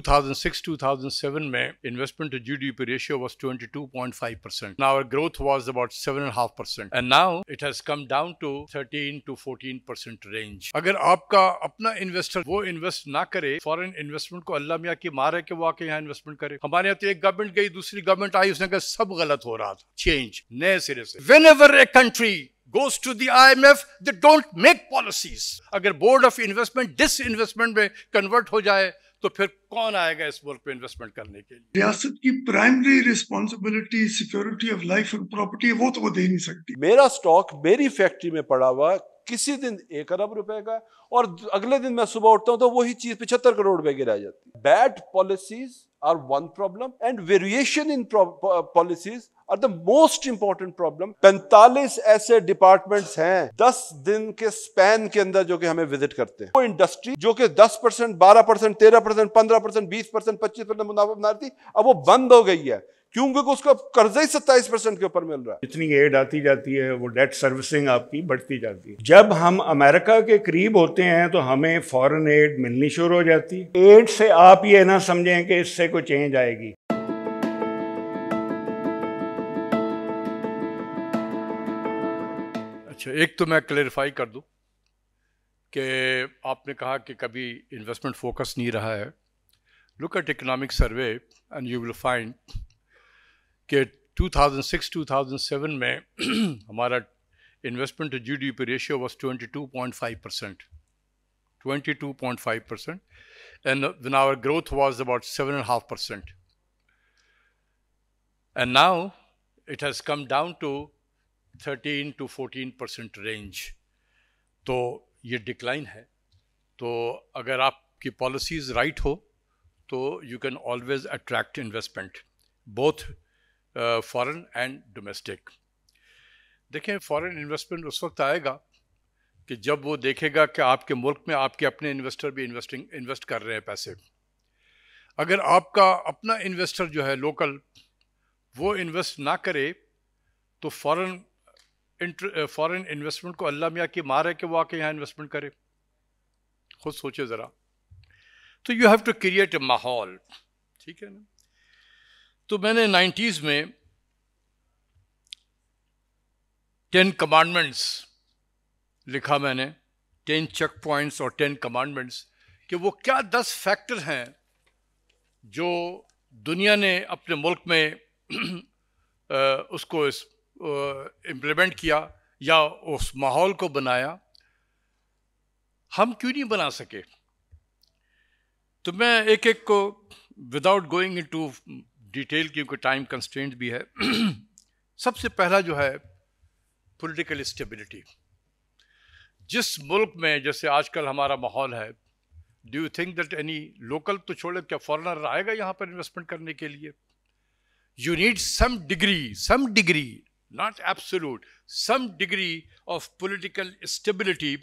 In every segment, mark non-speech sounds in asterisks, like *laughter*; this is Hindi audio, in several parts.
2006-2007 में investment to GDP ratio was 22.5 percent now growth was about 7.5 percent and now it has come down to 13 to 14 percent range अगर आपका अपना इन्वेस्टर वो इन्वेस्ट ना करे फॉरन इन्वेस्टमेंट को अल्लाह मियाँ की मार है कि वो आके यहाँ इन्वेस्टमेंट करे हमारे यहाँ तो एक गवर्नमेंट गई दूसरी गवर्नमेंट आई उसने कहा सब गलत हो रहा था चेंज नए सिरे से whenever a country goes to the IMF, they don't make policies. अगर board of investment disinvestment में कन्वर्ट हो जाए तो फिर कौन आएगा इस मुल्क पे इन्वेस्टमेंट करने के लिए रियासत की primary responsibility security of life और प्रॉपर्टी वो तो वो दे नहीं सकती मेरा स्टॉक मेरी फैक्ट्री में पड़ा हुआ किसी दिन एक अरब रुपए का और अगले दिन मैं सुबह उठता हूँ तो वही चीज पिछहत्तर करोड़ रुपए की रह जाती bad policies are one problem and variation in policies और द मोस्ट इंपॉर्टेंट प्रॉब्लम 45 ऐसे डिपार्टमेंट्स हैं 10 दिन के स्पैन के अंदर जो कि हमें विजिट करते हैं वो इंडस्ट्री जो कि 10 परसेंट बारह परसेंट तेरह परसेंट पंद्रह परसेंट बीस परसेंट पच्चीस परसेंट मुनाफा बना रही थी अब वो बंद हो गई है क्यों क्योंकि उसका कर्जा ही सत्ताईस परसेंट के ऊपर मिल रहा है जितनी एड आती जाती है वो डेट सर्विसिंग आपकी बढ़ती जाती है जब हम अमेरिका के करीब होते हैं तो हमें फॉरेन एड मिलनी शुरू हो जाती है एड से आप ये ना समझें कि इससे कोई चेंज आएगी अच्छा एक तो मैं क्लेरिफाई कर दूं कि आपने कहा कि कभी इन्वेस्टमेंट फोकस नहीं रहा है look at economic survey and you will find कि 2006-2007 में *clears throat* हमारा investment to G D P ratio was twenty two point five percent twenty two point five percent and one our growth was about seven and half percent and now it has come down to thirteen to fourteen percent range तो ये डिक्लाइन है तो अगर आपकी पॉलिसीज़ राइट हो तो you can always attract investment both foreign and domestic देखें फॉरेन इन्वेस्टमेंट उस वक्त आएगा कि जब वो देखेगा कि आपके मुल्क में आपके अपने इन्वेस्टर भी इन्वेस्टिंग इन्वेस्ट कर रहे हैं पैसे अगर आपका अपना इन्वेस्टर जो है लोकल वो इन्वेस्ट ना करे तो फॉरेन फॉरेन इन्वेस्टमेंट को अल्लाह मियाँ की मार है कि वो आके यहाँ इन्वेस्टमेंट करे खुद सोचे ज़रा तो you have to create a माहौल ठीक है ना तो मैंने नाइन्टीज में टेन कमांडमेंट्स लिखा मैंने टेन चेक पॉइंट्स और टेन कमांडमेंट्स कि वो क्या दस फैक्टर हैं जो दुनिया ने अपने मुल्क में *clears throat* उसको इस इम्प्लीमेंट किया या उस माहौल को बनाया हम क्यों नहीं बना सके तो मैं एक एक को विदाउट गोइंग इनटू डिटेल क्योंकि टाइम कंस्टेंट भी है *clears throat* सबसे पहला जो है पॉलिटिकल स्टेबिलिटी जिस मुल्क में जैसे आजकल हमारा माहौल है do you think that any local तो छोड़े क्या फॉरनर आएगा यहाँ पर इन्वेस्टमेंट करने के लिए you need some degree some degree not absolute some degree of political stability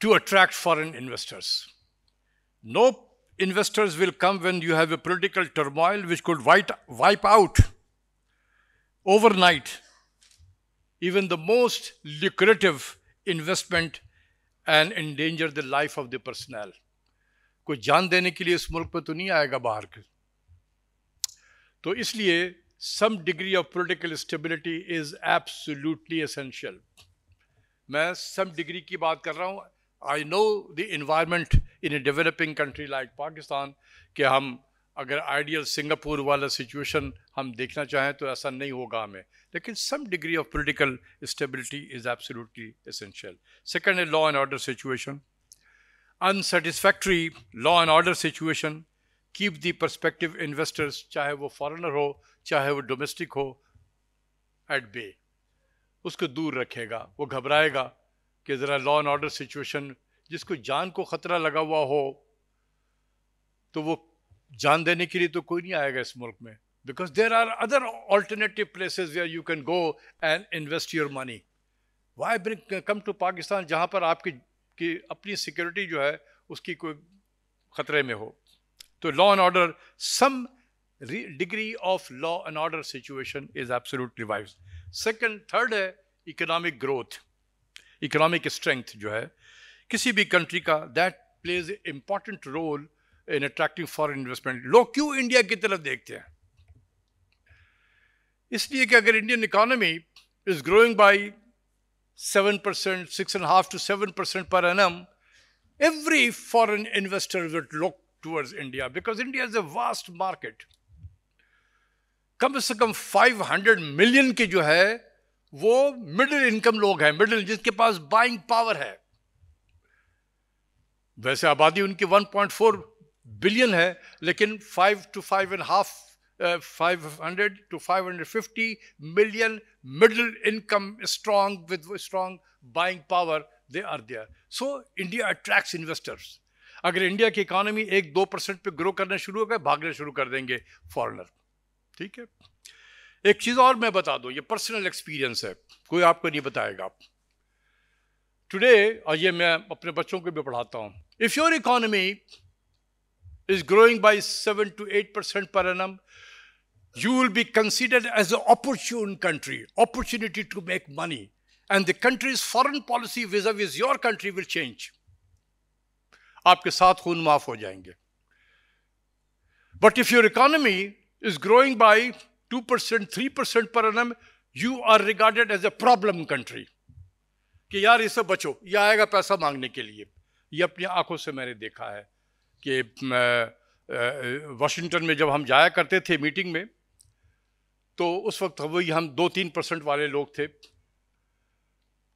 to attract foreign investors no investors will come when you have a political turmoil which could wipe, wipe out overnight even the most lucrative investment and endanger the life of the personnel. कोई जान देने के लिए इस मुल्क पर तो नहीं आएगा बाहर के तो इसलिए some degree of political stability is absolutely essential मैं सम डिग्री की बात कर रहा हूँ I know the environment in a developing country like Pakistan कि हम अगर आइडियल सिंगापुर वाला सिचुएशन हम देखना चाहें तो ऐसा नहीं होगा हमें लेकिन some degree of political stability is absolutely essential second है law and order situation unsatisfactory law and order situation keep the perspective investors चाहे वो फॉरेनर हो चाहे वो डोमेस्टिक हो एट बे उसको दूर रखेगा वो घबराएगा कि ज़रा लॉ एंड ऑर्डर सिचुएशन जिसको जान को खतरा लगा हुआ हो तो वो जान देने के लिए तो कोई नहीं आएगा इस मुल्क में because there are other alternative places where you can go and invest your money why bring come to Pakistan जहाँ पर आपकी की अपनी सिक्योरिटी जो है उसकी कोई खतरे में हो तो law and order some degree of law and order situation is absolute revive second third है इकोनॉमिक ग्रोथ इकोनॉमिक स्ट्रेंथ जो है किसी भी कंट्री का that plays important role in attracting foreign investment लोग क्यों इंडिया की तरफ देखते हैं इसलिए कि अगर Indian economy is growing by seven percent six and half to seven percent per annum every foreign investor would look towards India because India is a vast market कम से कम फाइव हंड्रेड मिलियन के जो है वो मिडिल इनकम लोग हैं मिडिल जिसके पास बाइंग पावर है वैसे आबादी उनकी 1.4 बिलियन है लेकिन 5 to five and half five hundred to five hundred fifty million middle income strong with strong buying power they are there so India attracts investors अगर इंडिया की इकोनॉमी एक दो परसेंट पे ग्रो करना शुरू हो गए भागना शुरू कर देंगे फॉरेनर ठीक है एक चीज़ और मैं बता दूं ये पर्सनल एक्सपीरियंस है कोई आपको नहीं बताएगा आप टुडे और ये मैं अपने बच्चों को भी पढ़ाता हूँ if your economy is growing by seven to eight percent per annum you will be considered as a opportune country opportunity to make money and the country's foreign policy vis-a-vis is your country will change आपके साथ खून माफ हो जाएंगे but if your economy is growing by two percent three percent per annum you are regarded as a problem country कि यार इससे बचो ये आएगा पैसा मांगने के लिए ये अपनी आंखों से मैंने देखा है कि वाशिंगटन में जब हम जाया करते थे मीटिंग में तो उस वक्त वही हम दो तीन परसेंट वाले लोग थे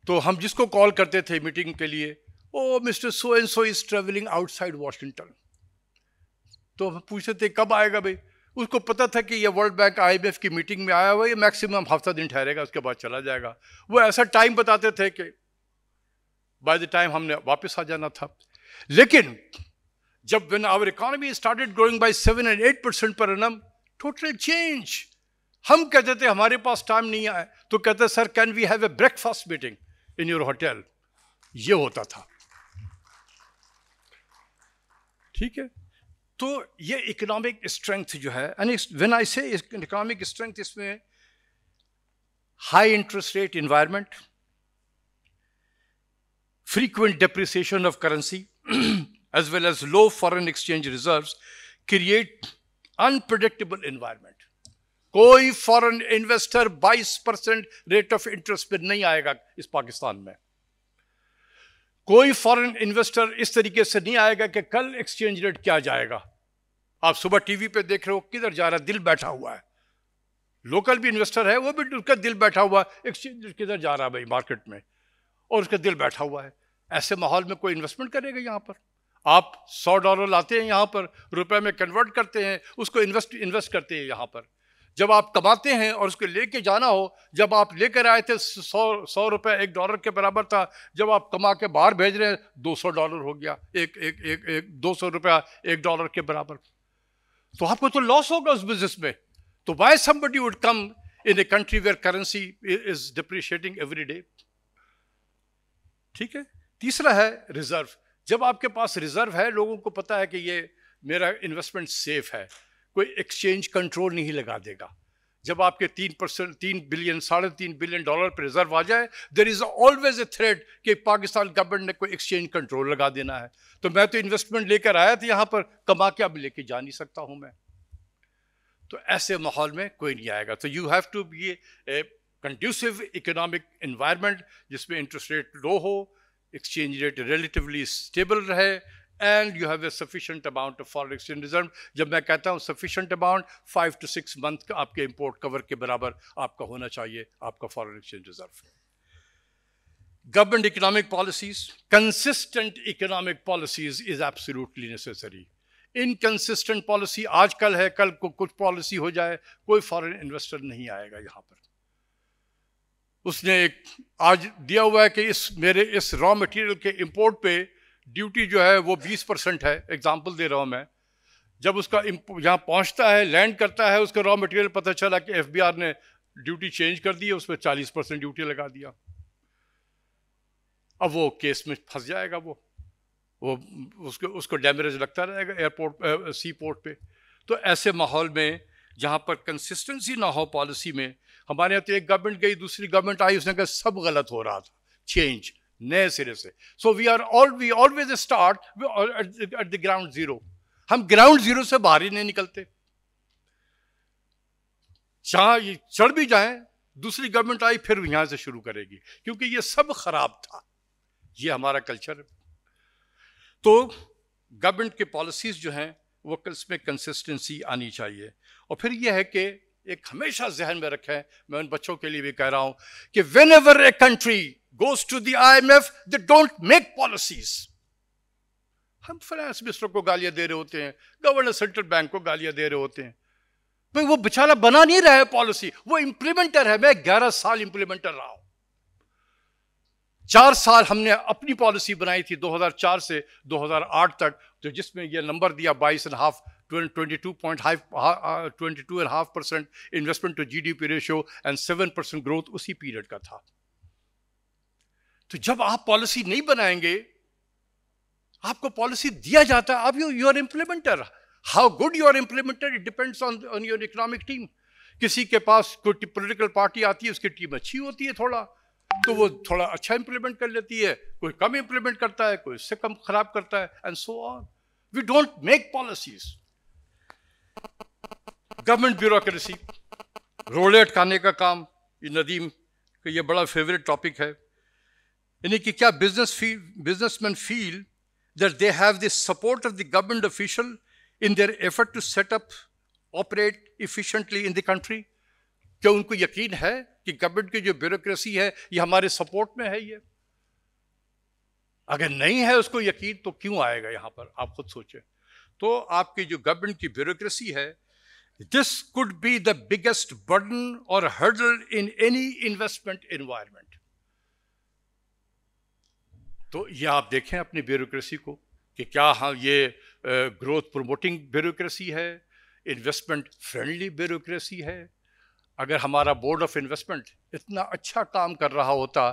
तो हम जिसको कॉल करते थे मीटिंग के लिए oh mister so and so is travelling outside Washington तो हम पूछते थे कब आएगा भाई उसको पता था कि ये वर्ल्ड बैंक आईएमएफ की मीटिंग में आया हुआ है ये मैक्सिमम हफ्ता दिन ठहरेगा उसके बाद चला जाएगा वो ऐसा टाइम बताते थे कि बाय द टाइम हमने वापस आ जाना था लेकिन जब when our economy started growing by seven and eight percent per annum total change हम कहते थे हमारे पास टाइम नहीं आया तो कहते sir can we have a breakfast meeting in your hotel ये होता था ठीक है तो ये इकोनॉमिक स्ट्रेंथ जो है and when I say economic strength इसमें high interest rate environment frequent depreciation of currency as well as low foreign exchange reserves create unpredictable environment koi foreign investor 22 rate of interest pe nahi aayega is pakistan mein koi foreign investor is tarike se nahi aayega ki kal exchange rate kya jayega aap subah tv pe dekh rahe ho kidhar ja raha dil baitha hua hai local भी इन्वेस्टर है वो भी उसका दिल बैठा हुआ है एक्सचेंज किधर जा रहा है भाई मार्केट में और उसका दिल बैठा हुआ है ऐसे माहौल में कोई इन्वेस्टमेंट करेगा यहाँ पर आप सौ डॉलर लाते हैं यहाँ पर रुपए में कन्वर्ट करते हैं उसको इन्वेस्ट इन्वेस्ट करते हैं यहाँ पर जब आप कमाते हैं और उसको लेके जाना हो जब आप लेकर आए थे सौ सौ रुपये एक डॉलर के बराबर था जब आप कमा के बाहर भेज रहे हैं दो सौ डॉलर हो गया एक एक एक एक दो सौ रुपया एक डॉलर के बराबर तो आपको तो लॉस होगा उस बिजनेस में तो why somebody would come in a country where currency is depreciating every day ठीक है तीसरा है रिज़र्व जब आपके पास रिज़र्व है लोगों को पता है कि ये मेरा इन्वेस्टमेंट सेफ है कोई एक्सचेंज कंट्रोल नहीं लगा देगा जब आपके तीन परसेंट तीन बिलियन साढ़े तीन बिलियन डॉलर पर रिजर्व आ जाए there is always a threat कि पाकिस्तान गवर्नमेंट ने कोई एक्सचेंज कंट्रोल लगा देना है तो मैं तो इन्वेस्टमेंट लेकर आया था यहाँ पर कमा के अब लेके जा नहीं सकता हूँ मैं तो ऐसे माहौल में कोई नहीं आएगा तो you have to be a conducive economic environment जिसमें इंटरेस्ट रेट लो हो एक्सचेंज रेट रिलेटिवली स्टेबल रहे and you have a sufficient amount of foreign exchange reserve जब मैं कहता हूँ sufficient amount five to six month का आपके इंपोर्ट कवर के बराबर आपका होना चाहिए आपका foreign exchange reserve government economic policies consistent economic policies is absolutely necessary inconsistent policy आजकल है कल को कुछ पॉलिसी हो जाए कोई फॉरेन इन्वेस्टर नहीं आएगा यहाँ पर उसने एक आज दिया हुआ है कि इस मेरे इस रॉ मटेरियल के इंपोर्ट पे ड्यूटी जो है वो 20 परसेंट है एग्जांपल दे रहा हूँ मैं जब उसका यहाँ पहुँचता है लैंड करता है उसका रॉ मटेरियल पता चला कि एफ ने ड्यूटी चेंज कर दी है उस पर चालीस परसेंट ड्यूटी लगा दिया अब वो केस में फंस जाएगा वो वो उसको उसको डैमेज लगता रहेगा एयरपोर्ट सी पोर्ट पर तो ऐसे माहौल में जहाँ पर कंसिस्टेंसी ना हो पॉलिसी में हमारे यहाँ तो एक गवर्नमेंट गई दूसरी गवर्नमेंट आई उसने कहा सब गलत हो रहा था चेंज नए सिरे से so we are all we always start at the ground zero हम ग्राउंड जीरो से बाहर ही नहीं निकलते जहां ये चढ़ भी जाए दूसरी गवर्नमेंट आई फिर यहां से शुरू करेगी क्योंकि ये सब खराब था ये हमारा कल्चर तो गवर्नमेंट के पॉलिसीज जो हैं वो इसमें कंसिस्टेंसी आनी चाहिए और फिर यह है कि एक हमेशा जहन में रखें मैं उन बच्चों के लिए भी कह रहा हूं कि whenever a country goes to the I M F they don't make policies हम फाइनेंस मिनिस्टर को गालियां दे रहे होते हैं गवर्नर सेंट्रल बैंक को गालियां दे रहे होते हैं भाई वो बेचारा बना नहीं रहा है पॉलिसी वो इंप्लीमेंटर है मैं ग्यारह साल इंप्लीमेंटर रहा हूं चार साल हमने अपनी पॉलिसी बनाई थी 2004 से 2008 तक जो जिसमें ये नंबर दिया बाईस and half 22 and half percent investment to GDP ratio and seven percent growth उसी पीरियड का था तो जब आप पॉलिसी नहीं बनाएंगे आपको पॉलिसी दिया जाता है आप you you are how good you are it depends on on your economic team किसी के पास कोई पोलिटिकल पार्टी आती है उसकी टीम अच्छी होती है थोड़ा तो वो थोड़ा अच्छा इंप्लीमेंट कर लेती है कोई कम इंप्लीमेंट करता है कोई उससे कम खराब करता है and so on we don't make policies government bureaucracy रोड़े अटकाने का काम ये नदीम का ये बड़ा फेवरेट टॉपिक है यानी कि क्या business feel man feel that they have the support of the government official in their effort to set operate efficiently in the country क्या उनको यकीन है कि गवर्नमेंट की जो ब्यूरोक्रेसी है ये हमारे सपोर्ट में है ये अगर नहीं है उसको यकीन तो क्यों आएगा यहाँ पर आप खुद सोचें तो आपकी जो गवर्नमेंट की ब्यूरोक्रेसी है This could be the biggest burden or hurdle in any investment environment. तो ये आप देखें अपनी ब्यूरोक्रेसी को कि क्या हाँ ये ग्रोथ प्रमोटिंग ब्यूरोक्रेसी है इन्वेस्टमेंट फ्रेंडली ब्यूरोक्रेसी है अगर हमारा बोर्ड ऑफ इन्वेस्टमेंट इतना अच्छा काम कर रहा होता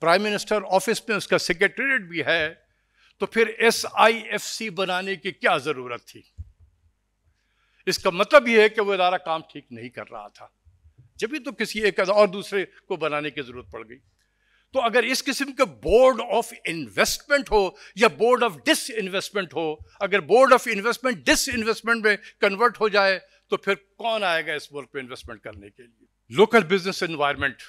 प्राइम मिनिस्टर ऑफिस में उसका सेक्रेटरीट भी है तो फिर एस बनाने की क्या ज़रूरत थी इसका मतलब यह है कि वो इदारा काम ठीक नहीं कर रहा था जब भी तो किसी एक और दूसरे को बनाने की जरूरत पड़ गई तो अगर इस किस्म के बोर्ड ऑफ इन्वेस्टमेंट हो या बोर्ड ऑफ डिस इन्वेस्टमेंट हो अगर board of investment disinvestment में कन्वर्ट हो जाए तो फिर कौन आएगा इस मुल्क में इन्वेस्टमेंट करने के लिए लोकल बिजनेस एनवायरमेंट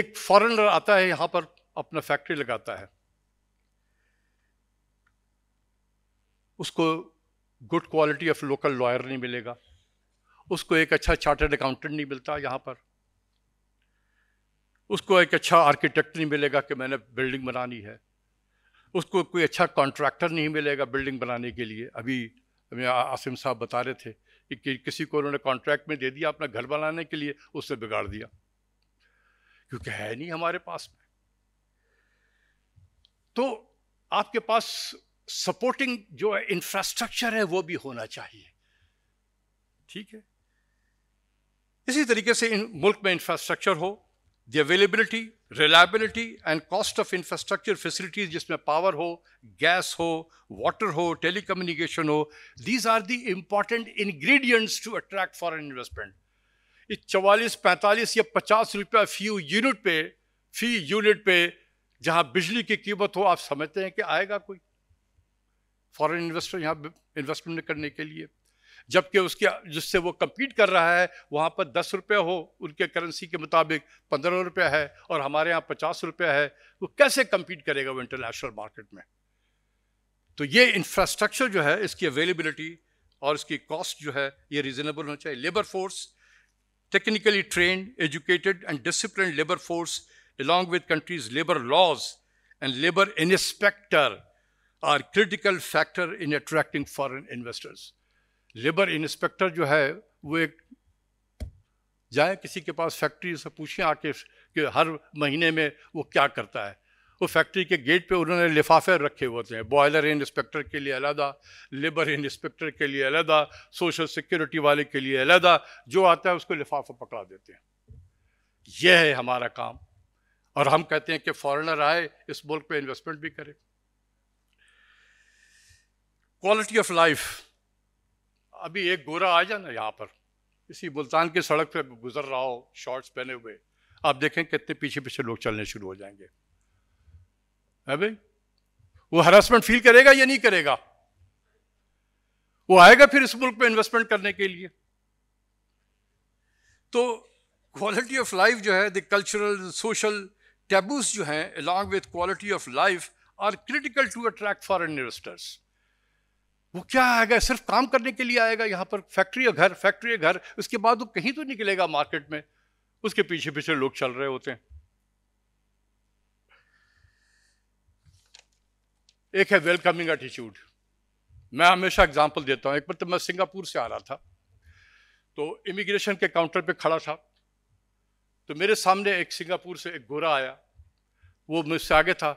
एक फॉरेनर आता है यहां पर अपना फैक्ट्री लगाता है उसको good quality of local lawyer नहीं मिलेगा उसको एक अच्छा चार्टर्ड अकाउंटेंट नहीं मिलता यहाँ पर उसको एक अच्छा आर्किटेक्ट नहीं मिलेगा कि मैंने बिल्डिंग बनानी है उसको कोई अच्छा कॉन्ट्रैक्टर नहीं मिलेगा बिल्डिंग बनाने के लिए अभी आसिम साहब बता रहे थे कि, कि किसी को उन्होंने कॉन्ट्रैक्ट में दे दिया अपना घर बनाने के लिए उससे बिगाड़ दिया क्योंकि है नहीं हमारे पास में तो आपके पास सपोर्टिंग जो इंफ्रास्ट्रक्चर है वो भी होना चाहिए ठीक है इसी तरीके से इन मुल्क में इंफ्रास्ट्रक्चर हो the availability reliability and cost of infrastructure facilities जिसमें पावर हो गैस हो वाटर हो टेली हो these are the important ingredients to attract foreign investment इस चवालीस पैंतालीस या पचास रुपया फी यूनिट पे फी यूनिट पे जहां बिजली की कीमत हो आप समझते हैं कि आएगा कोई फॉरेन इन्वेस्टर यहाँ इन्वेस्टमेंट करने के लिए जबकि उसके जिससे वो कम्पीट कर रहा है वहाँ पर दस रुपये हो उनके करेंसी के मुताबिक पंद्रह रुपये है और हमारे यहाँ पचास रुपये है वो कैसे कम्पीट करेगा वो इंटरनेशनल मार्केट में तो ये इंफ्रास्ट्रक्चर जो है इसकी अवेलेबिलिटी और इसकी कॉस्ट जो है ये रिजनेबल होना चाहिए labour force technically train educated and discipline labour force along with countries labour laws and labour inspector are critical factor in attracting foreign investors labour inspector जो है वो एक जाए किसी के पास फैक्ट्री से पूछें आके कि हर महीने में वो क्या करता है वो फैक्ट्री के गेट पे उन्होंने लिफाफे रखे होते हैं बॉयलर इंस्पेक्टर के लिए अलहदा लेबर इंस्पेक्टर के लिए अलहदा सोशल सिक्योरिटी वाले के लिए अलहदा जो आता है उसको लिफाफा पकड़ा देते हैं यह है हमारा काम और हम कहते हैं कि फॉरेनर आए इस मुल्क पे इन्वेस्टमेंट भी करें क्वालिटी ऑफ लाइफ अभी एक गोरा आ जाए ना यहाँ पर इसी मुल्तान की सड़क पे गुजर रहा हो शॉर्ट्स पहने हुए आप देखें कितने पीछे पीछे लोग चलने शुरू हो जाएंगे है भाई वो हरासमेंट फील करेगा या नहीं करेगा वो आएगा फिर इस मुल्क में इन्वेस्टमेंट करने के लिए तो क्वालिटी ऑफ लाइफ जो है द कल्चरल सोशल टैबूज जो हैं along with quality of life are critical to attract foreign investors वो क्या आएगा सिर्फ काम करने के लिए आएगा यहाँ पर फैक्ट्री घर फैक्ट्री घर उसके बाद वो कहीं तो निकलेगा मार्केट में उसके पीछे पीछे लोग चल रहे होते हैं एक है वेलकमिंग एटीट्यूड मैं हमेशा एग्जाम्पल देता हूँ एक बार तो मैं सिंगापुर से आ रहा था तो इमिग्रेशन के काउंटर पे खड़ा था तो मेरे सामने एक सिंगापुर से एक गोरा आया वो मुझसे आगे था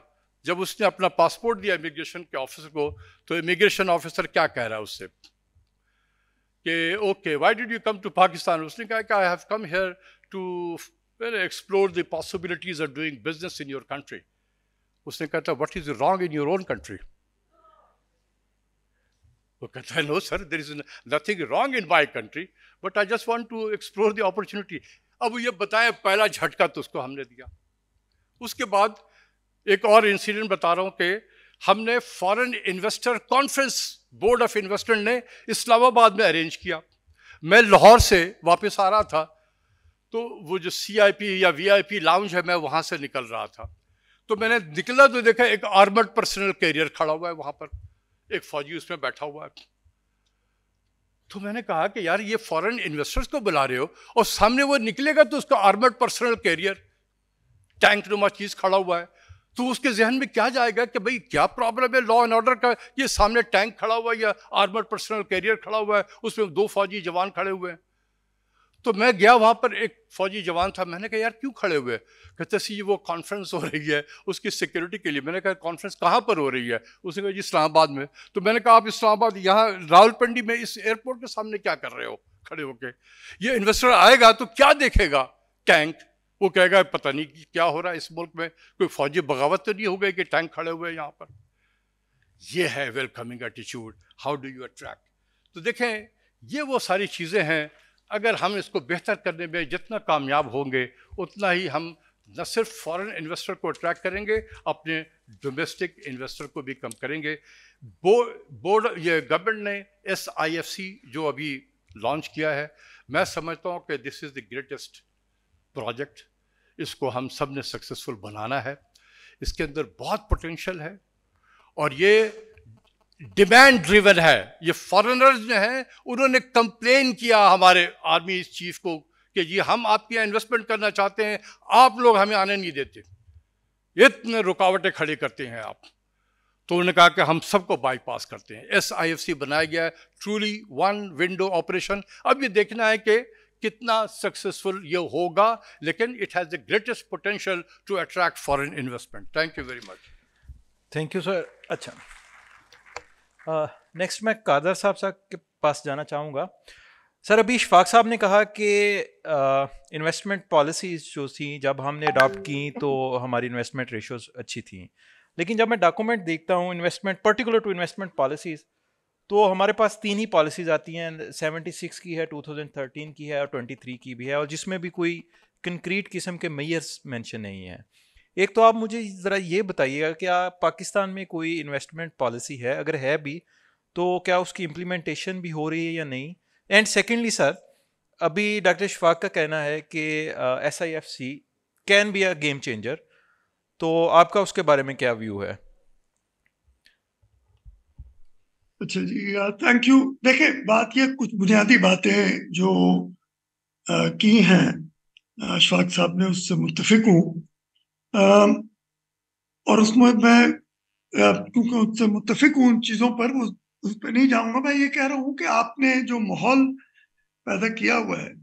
जब उसने अपना पासपोर्ट दिया इमिग्रेशन के ऑफिसर को तो इमिग्रेशन ऑफिसर क्या कह रहा है उससे कि okay why did you come to Pakistan उसने कहा कि I have come here to explore the possibilities of doing business in your country उसने कहा था what is wrong in your own country वो कहता है no sir there is nothing wrong in my country but I just want to explore the opportunity अब ये बताया पहला झटका तो उसको हमने दिया उसके बाद एक और इंसिडेंट बता रहा हूँ कि हमने foreign investor conference board of investment ने इस्लामाबाद में अरेंज किया मैं लाहौर से वापस आ रहा था तो वो जो सीआईपी या वीआईपी लाउंज है मैं वहाँ से निकल रहा था तो मैंने निकला तो देखा एक आर्मड पर्सनल कैरियर खड़ा हुआ है वहाँ पर एक फौजी उसमें बैठा हुआ है तो मैंने कहा कि यार ये फॉरेन इन्वेस्टर्स को बुला रहे हो और सामने वो निकलेगा तो उसका आर्मड पर्सनल कैरियर टैंक नुमा चीज़ खड़ा हुआ है तो उसके जहन में क्या जाएगा कि भाई क्या प्रॉब्लम है लॉ एंड ऑर्डर का ये सामने टैंक खड़ा हुआ है या आर्मर पर्सनल कैरियर खड़ा हुआ है उसमें दो फौजी जवान खड़े हुए हैं तो मैं गया वहाँ पर एक फौजी जवान था मैंने कहा यार क्यों खड़े हुए कहते सी जी वो कॉन्फ्रेंस हो रही है उसकी सिक्योरिटी के लिए मैंने कहा कॉन्फ्रेंस कहाँ पर हो रही है उसने कहा जी इस्लामाबाद में तो मैंने कहा आप इस्लामाबाद यहाँ रावलपिंडी में इस एयरपोर्ट के सामने क्या कर रहे हो खड़े होके ये इन्वेस्टर आएगा तो क्या देखेगा टैंक वो कहेगा पता नहीं क्या हो रहा है इस मुल्क में कोई फौजी बगावत तो नहीं हो गई कि टैंक खड़े हुए यहाँ पर ये है welcoming attitude how do you attract तो देखें ये वो सारी चीज़ें हैं अगर हम इसको बेहतर करने में जितना कामयाब होंगे उतना ही हम न सिर्फ फॉरेन इन्वेस्टर को अट्रैक्ट करेंगे अपने डोमेस्टिक इन्वेस्टर को भी कम करेंगे बो बोर्ड ये गवर्नमेंट ने एस आई एफ सी जो अभी लॉन्च किया है मैं समझता हूँ कि this is the greatest project इसको हम सब ने सक्सेसफुल बनाना है इसके अंदर बहुत पोटेंशियल है और ये डिमांड ड्रिवन है ये फॉरेनर्स जो हैं उन्होंने कंप्लेन किया हमारे आर्मी चीफ को कि जी हम आपके यहाँ इन्वेस्टमेंट करना चाहते हैं आप लोग हमें आने नहीं देते इतने रुकावटें खड़ी करते हैं आप तो उन्होंने कहा कि हम सबको बाईपास करते हैं एस आई एफ सी बनाया गया है ट्रूली वन विंडो ऑपरेशन अब ये देखना है कि कितना सक्सेसफुल ये होगा लेकिन it has the greatest potential to attract foreign investment thank you very much thank you sir अच्छा नेक्स्ट uh, मैं कादर साहब साहब के पास जाना चाहूँगा सर अभी इशफाक साहब ने कहा कि इन्वेस्टमेंट पॉलिसीज़ जो थी जब हमने अडॉप्ट की तो हमारी इन्वेस्टमेंट रेशोज़ अच्छी थी लेकिन जब मैं डॉक्यूमेंट देखता हूँ investment particular to investment policies तो हमारे पास तीन ही पॉलिसीज आती हैं 76 की है 2013 की है और 23 की भी है और जिसमें भी कोई कंक्रीट किस्म के मैयर्स मेंशन नहीं है एक तो आप मुझे ज़रा ये बताइएगा क्या पाकिस्तान में कोई इन्वेस्टमेंट पॉलिसी है अगर है भी तो क्या उसकी इम्प्लीमेंटेशन भी हो रही है या नहीं एंड सेकेंडली सर अभी डॉक्टर शफाक का कहना है कि S I F C can be a game changer तो आपका उसके बारे में क्या व्यू है अच्छा जी थैंक यू देखिए बात ये कुछ बुनियादी बातें जो आ, की हैं अशफाक साहब ने उससे मुतफिक हूँ और उसमें मैं क्योंकि उससे मुतफिक हूँ उन चीज़ों पर उस, उस पर नहीं जाऊँगा मैं ये कह रहा हूँ कि आपने जो माहौल पैदा किया हुआ है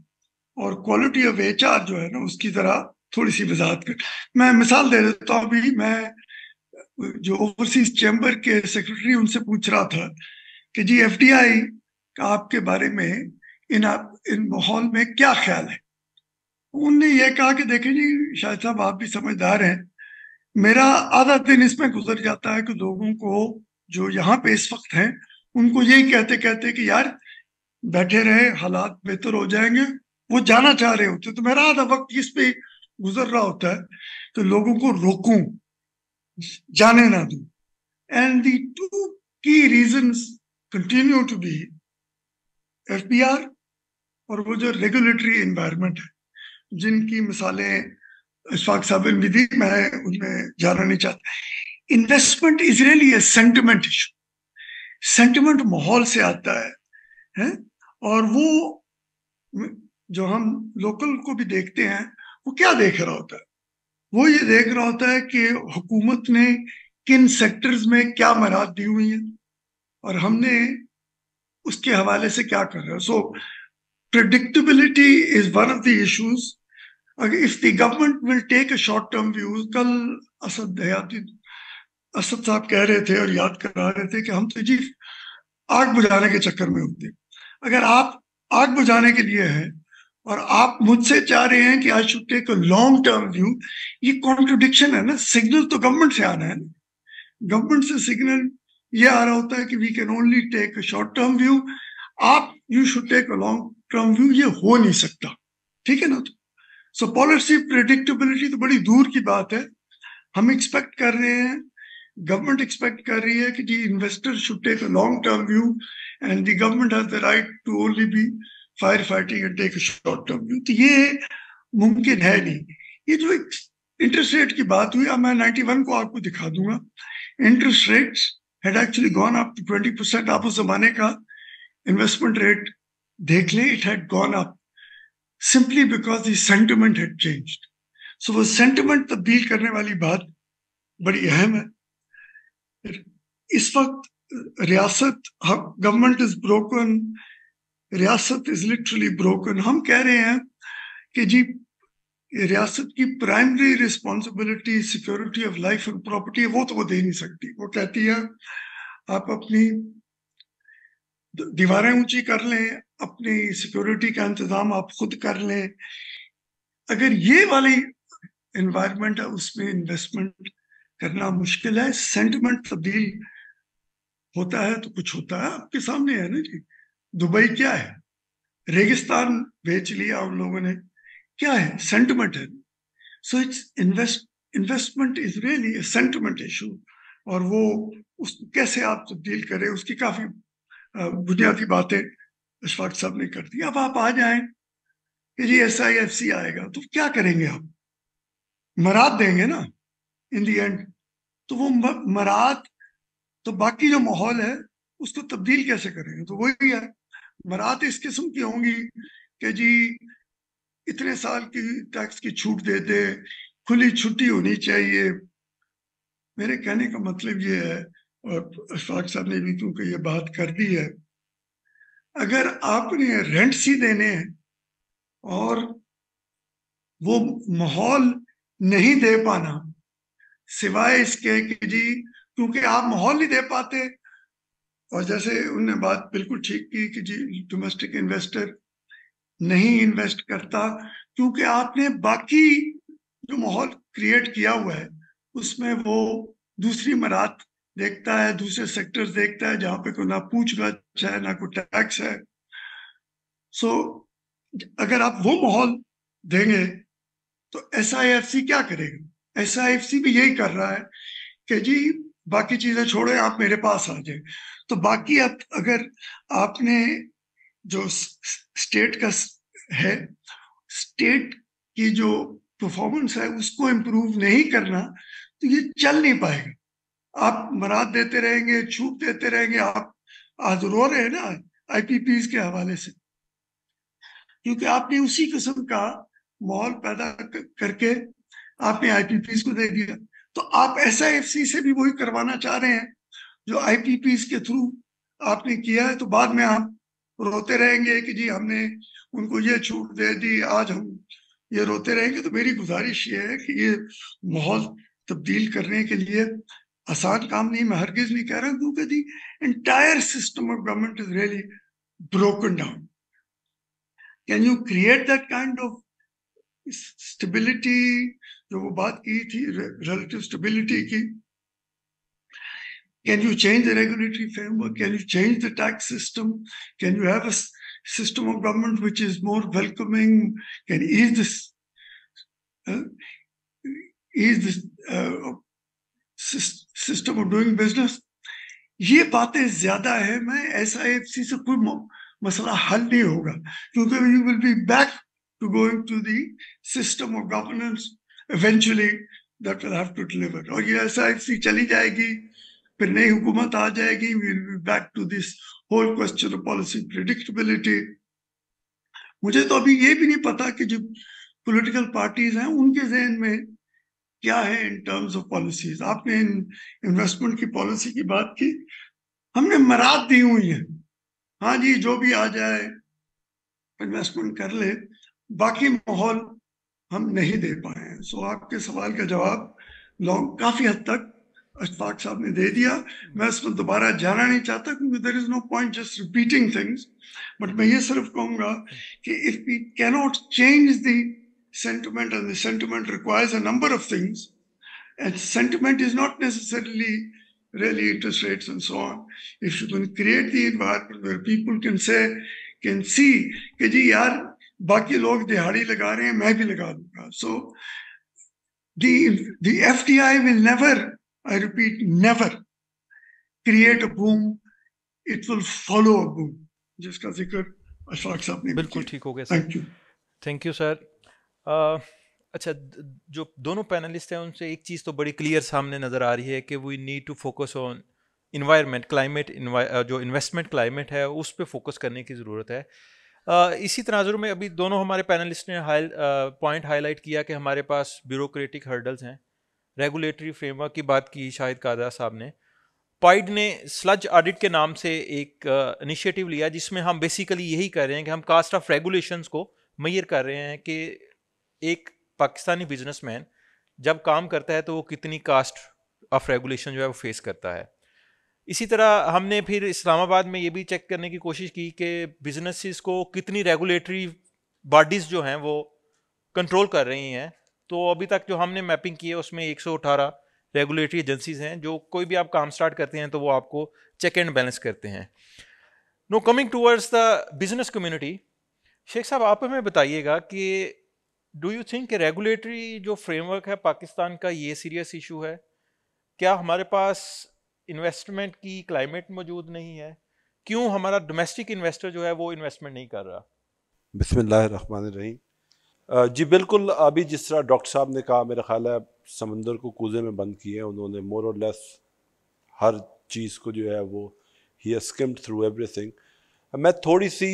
और क्वालिटी ऑफ एच जो है ना उसकी तरह थोड़ी सी वजाहत कर मैं मिसाल दे देता हूँ अभी मैं जो ओवरसीज चैम्बर के सेक्रेटरी उनसे पूछ रहा था कि जी एफ का आपके बारे में इन आप इन माहौल में क्या ख्याल है उनने ये कहा कि देखें जी शायद साहब आप भी समझदार हैं मेरा आधा दिन इसमें गुजर जाता है कि लोगों को जो यहाँ पे इस वक्त हैं उनको यही कहते कहते कि यार बैठे रहे हालात बेहतर हो जाएंगे वो जाना चाह रहे होते तो मेरा आधा वक्त इस पे गुजर रहा होता है तो लोगों को रोकूं जाने ना एंड and की reason continue to be F be FBR और वो जो रेगुलेटरी इन्वायरमेंट है जिनकी मिसालें इशफाक साहब ने में है उनमें जाना नहीं चाहता investment is really sentiment issue sentiment माहौल से आता है, है और वो जो हम लोकल को भी देखते हैं वो क्या देख रहा होता है वो ये देख रहा होता है कि हुकूमत ने किन सेक्टर्स में क्या मराद दी हुई है और हमने उसके हवाले से क्या कर रहे हैं so predictability is one of the issues अगर if the government will take a short term views कल असद दयाती असद साहब कह रहे थे और याद करा रहे थे कि हम तो जी आग बुझाने के चक्कर में होते अगर आप आग बुझाने के लिए है और आप मुझसे चाह रहे हैं कि I should take a long term view ये कॉन्ट्रोडिक्शन है ना सिग्नल तो गवर्नमेंट से आ रहा है गवर्नमेंट से सिग्नल ये आ रहा होता है कि we can only take a short term view आप you should take a long term view ये हो नहीं सकता ठीक है ना तो सो पॉलिसी प्रिडिक्टेबिलिटी तो बड़ी दूर की बात है हम एक्सपेक्ट कर रहे हैं गवर्नमेंट एक्सपेक्ट कर रही है कि जी investor should take a long term view and the government has the right to only be fire fighting and take short term view तो ये मुमकिन है नहीं ये जो एक इंटरेस्ट रेट की बात हुई अब मैं 91 को आपको दिखा दूंगा interest rates had actually gone up to 20 percent आप उस जमाने का इन्वेस्टमेंट रेट देख लें it had gone up simply because the sentiment had change so वो सेंटिमेंट तब्दील करने वाली बात बड़ी अहम है इस वक्त रियासत गवर्नमेंट इज ब्रोकन रियासत इज लिटरली ब्रोकन हम कह रहे हैं कि जी रियासत की primary responsibility security of life and property वो तो वो दे नहीं सकती वो कहती है आप अपनी दीवारें ऊंची कर लें अपनी सिक्योरिटी का इंतजाम आप खुद कर लें अगर ये वाली इन्वायरमेंट है उसमें इन्वेस्टमेंट करना मुश्किल है सेंटिमेंट तब्दील होता है तो कुछ होता है आपके सामने है ना जी दुबई क्या है रेगिस्तान बेच लिया उन लोगों ने क्या है सेंटिमेंट है so it's invest investment is really sentiment issue और वो उस कैसे आप तब्दील करें उसकी काफी बुनियादी बातें वक्त साहब ने कर दी अब आप आ जाए कि जी एस आई एफ सी आएगा तो क्या करेंगे आप मराद देंगे ना इन दी एंड तो वो मराद तो बाकी जो माहौल है उसको तब्दील कैसे करेंगे तो वही है बारात इस किस्म की होंगी कि जी इतने साल की टैक्स की छूट दे दे खुली छुट्टी होनी चाहिए मेरे कहने का मतलब ये है और अशफाक साहब ने भी क्योंकि ये बात कर दी है अगर आपने रेंट सी देने हैं और वो माहौल नहीं दे पाना सिवाय इसके कि जी क्योंकि आप माहौल नहीं दे पाते और जैसे उनने बात बिल्कुल ठीक की कि जी डोमेस्टिक इन्वेस्टर नहीं इन्वेस्ट करता क्योंकि आपने बाकी जो माहौल क्रिएट किया हुआ है उसमें वो दूसरी मरात देखता है दूसरे सेक्टर्स देखता है जहां पे कोई ना पूछ रच है ना कोई टैक्स है सो so, अगर आप वो माहौल देंगे तो एस आई एफ सी क्या करेगा एस आई एफ सी भी यही कर रहा है कि जी बाकी चीजें छोड़े आप मेरे पास आ जाए तो बाकी आप अगर आपने जो स्टेट का है स्टेट की जो परफॉर्मेंस है उसको इम्प्रूव नहीं करना तो ये चल नहीं पाएगा आप मराद देते रहेंगे छूट देते रहेंगे आप आज रो रहे हैं ना आईपीपीज के हवाले से क्योंकि आपने उसी किस्म का माहौल पैदा करके आपने आईपीपीज को दे दिया तो आप एस से भी वही करवाना चाह रहे हैं जो आई के थ्रू आपने किया है तो बाद में आप रोते रहेंगे कि जी हमने उनको ये छूट दे दी आज हम ये रोते रहेंगे तो मेरी गुजारिश ये है कि ये माहौल तब्दील करने के लिए आसान काम नहीं मैं हरगिज नहीं कह रहा क्योंकि the entire system of government is really broken down can you create that kind of stability जो वो बात की थी रिलेटिव स्टेबिलिटी की Can you change the regulatory framework? Can you change the tax system? Can you have a system of government which is more welcoming? Can ease this, uh, ease this uh, system of doing business ये बातें ज्यादा है मैं एस से कोई मसला हल नहीं होगा क्योंकि you will be back to going to system of governance eventually that will have to deliver और ये एस चली जाएगी फिर नई हुकूमत आ जाएगी will be back to this whole question of policy predictability मुझे तो अभी ये भी नहीं पता कि जो पॉलिटिकल पार्टीज हैं उनके जहन में क्या है इन टर्म्स ऑफ पॉलिसीज आपने इन इन्वेस्टमेंट की पॉलिसी की बात की हमने मराद दी हुई है हाँ जी जो भी आ जाए इन्वेस्टमेंट कर ले बाकी माहौल हम नहीं दे पाए हैं सो आपके सवाल का जवाब लॉन्ग काफी हद तक Aspak Sahib ne de diya. Main usko dobara jana nahi chahta kyunki there is no point just repeating things. But main ye sirf kahunga ki if we cannot change the sentiment and the sentiment requires a number of things and sentiment is not necessarily really interest rates and so on. If you can create the environment where people can say, can see ki ji yaar baki log dihaadi laga rahe hain main bhi laga dunga. So the FDI will never I repeat, never create a boom. It will follow a boom. जिसका जिक्र अशफाक साहब ने बिल्कुल ठीक हो गया thank you thank you sir uh, अच्छा जो दोनों पैनलिस्ट हैं उनसे एक चीज़ तो बड़ी क्लियर सामने नज़र आ रही है कि we need to focus on environment climate जो इन्वेस्टमेंट क्लाइमेट है उस पर फोकस करने की ज़रूरत है uh, इसी तनाजुर में अभी दोनों हमारे पैनलिस्ट ने हाई पॉइंट हाईलाइट किया कि हमारे पास ब्यूरोक्रेटिक हर्डल्स हैं रेगुलेटरी फ्रेमवर्क की बात की शाहिद कादा साहब ने पाइड ने स्लज ऑडिट के नाम से एक इनिशिएटिव लिया जिसमें हम बेसिकली यही कर रहे हैं कि हम कास्ट ऑफ रेगुलेशंस को मैयर कर रहे हैं कि एक पाकिस्तानी बिजनेसमैन जब काम करता है तो वो कितनी कास्ट ऑफ रेगुलेशन जो है वो फेस करता है इसी तरह हमने फिर इस्लामाबाद में ये भी चेक करने की कोशिश की कि बिज़नेसिस को कितनी रेगुलेटरी बॉडीज़ जो हैं वो कंट्रोल कर रही हैं तो अभी तक जो हमने मैपिंग की है उसमें एक रेगुलेटरी एजेंसीज हैं जो कोई भी आप काम स्टार्ट करते हैं तो वो आपको चेक एंड बैलेंस करते हैं no coming towards the business community Sheikh sahab आप हमें बताइएगा कि डू यू थिंक रेगुलेटरी जो फ्रेमवर्क है पाकिस्तान का ये सीरियस इशू है क्या हमारे पास इन्वेस्टमेंट की क्लाइमेट मौजूद नहीं है क्यों हमारा डोमेस्टिक इन्वेस्टर जो है वो इन्वेस्टमेंट नहीं कर रहा रहीम जी बिल्कुल अभी जिस तरह डॉक्टर साहब ने कहा मेरा ख्याल है समंदर को कूजे में बंद किए उन्होंने मोर और लेस हर चीज़ को जो है वो ही स्किम्ड थ्रू एवरीथिंग मैं थोड़ी सी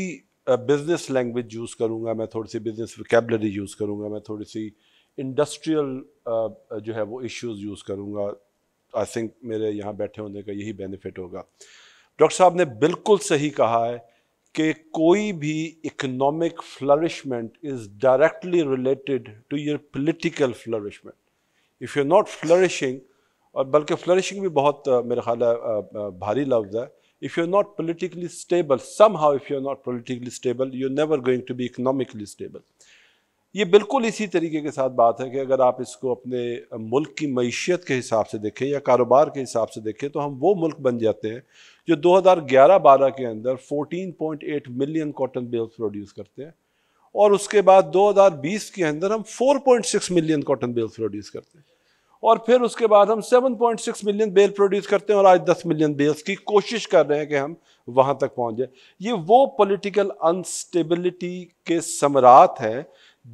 बिजनेस लैंग्वेज यूज़ करूँगा मैं थोड़ी सी बिजनेस वैकेबलरी यूज़ करूँगा मैं थोड़ी सी इंडस्ट्रियल जो है वो इश्यूज यूज़ करूँगा आई थिंक मेरे यहाँ बैठे होने का यही बेनिफिट होगा डॉक्टर साहब ने बिल्कुल सही कहा है कि कोई भी economic flourishment is directly related to your political flourishment if you not flourishing और बल्कि फ्लरिशिंग भी बहुत मेरा ख्याल है भारी लफ्ज़ है if you not politically stable somehow if you not politically stable you never going to be economically stable ये बिल्कुल इसी तरीके के साथ बात है कि अगर आप इसको अपने मुल्क की मीशत के हिसाब से देखें या कारोबार के हिसाब से देखें तो हम वो मुल्क बन जाते हैं जो 2011-12 के अंदर 14.8 मिलियन कॉटन बेल्स प्रोड्यूस करते हैं और उसके बाद 2020 के अंदर हम 4.6 मिलियन कॉटन बेल्स प्रोड्यूस करते हैं और फिर उसके बाद हम 7.6 मिलियन बेल प्रोड्यूस करते हैं और आज 10 मिलियन बेल्स की कोशिश कर रहे हैं कि हम वहाँ तक पहुँच जाए ये वो पोलिटिकल अनस्टेबिलिटी के समरात हैं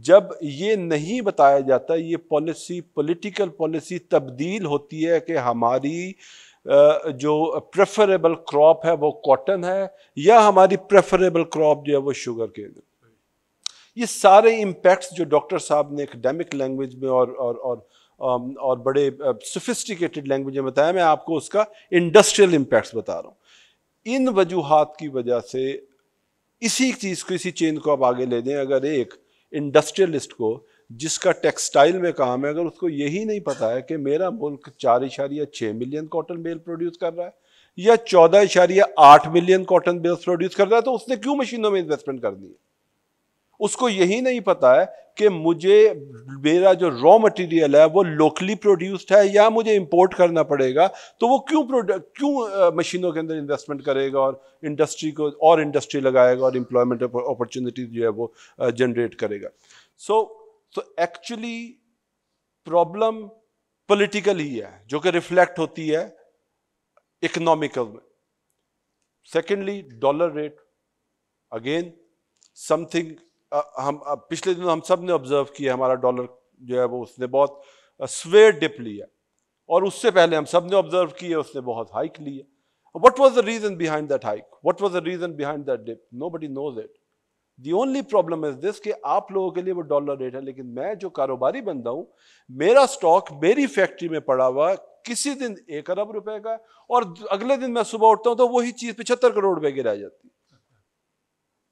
जब ये नहीं बताया जाता ये पॉलिसी पॉलिटिकल पॉलिसी तब्दील होती है कि हमारी जो प्रेफरेबल क्रॉप है वो कॉटन है या हमारी प्रेफरेबल क्रॉप जो है वो शुगर के ये सारे इम्पैक्ट्स जो डॉक्टर साहब ने एकेडमिक लैंग्वेज में और और और और बड़े सोफिस्टिकेटेड लैंग्वेज में बताया मैं आपको उसका इंडस्ट्रियल इम्पैक्ट्स बता रहा हूँ इन वजूहत की वजह से इसी चीज़ को इसी चेन को आप आगे ले दें अगर एक इंडस्ट्रियलिस्ट को जिसका टेक्सटाइल में काम है अगर उसको यही नहीं पता है कि मेरा मुल्क चार इशारिया छः मिलियन कॉटन बेल प्रोड्यूस कर रहा है या चौदह इशारिया आठ मिलियन कॉटन बेल्स प्रोड्यूस कर रहा है तो उसने क्यों मशीनों में इन्वेस्टमेंट कर दी है उसको यही नहीं पता है कि मुझे मेरा जो रॉ मटेरियल है वो लोकली प्रोड्यूस्ड है या मुझे इंपोर्ट करना पड़ेगा तो वो क्यों क्यों मशीनों के अंदर इन्वेस्टमेंट करेगा और इंडस्ट्री को और इंडस्ट्री लगाएगा और इम्प्लॉयमेंट अपॉर्चुनिटी जो है वो जनरेट करेगा so so actually problem political ही है जो कि रिफ्लेक्ट होती है इकोनॉमिकल में secondly dollar rate again something हम पिछले दिनों हम सब ने ऑब्जर्व किया हमारा डॉलर जो है वो उसने बहुत स्वेयर डिप लिया और उससे पहले हम सब ने ऑब्जर्व किया उसने बहुत हाइक लिया what was the reason behind that hike what was the reason behind that dip nobody knows it the only problem is this कि आप लोगों के लिए वो डॉलर रेट है लेकिन मैं जो कारोबारी बंदा हूँ मेरा स्टॉक मेरी फैक्ट्री में पड़ा हुआ किसी दिन एक अरब रुपए का और अगले दिन मैं सुबह उठता हूँ तो वही चीज़ पिछहत्तर करोड़ रुपए की रह जाती है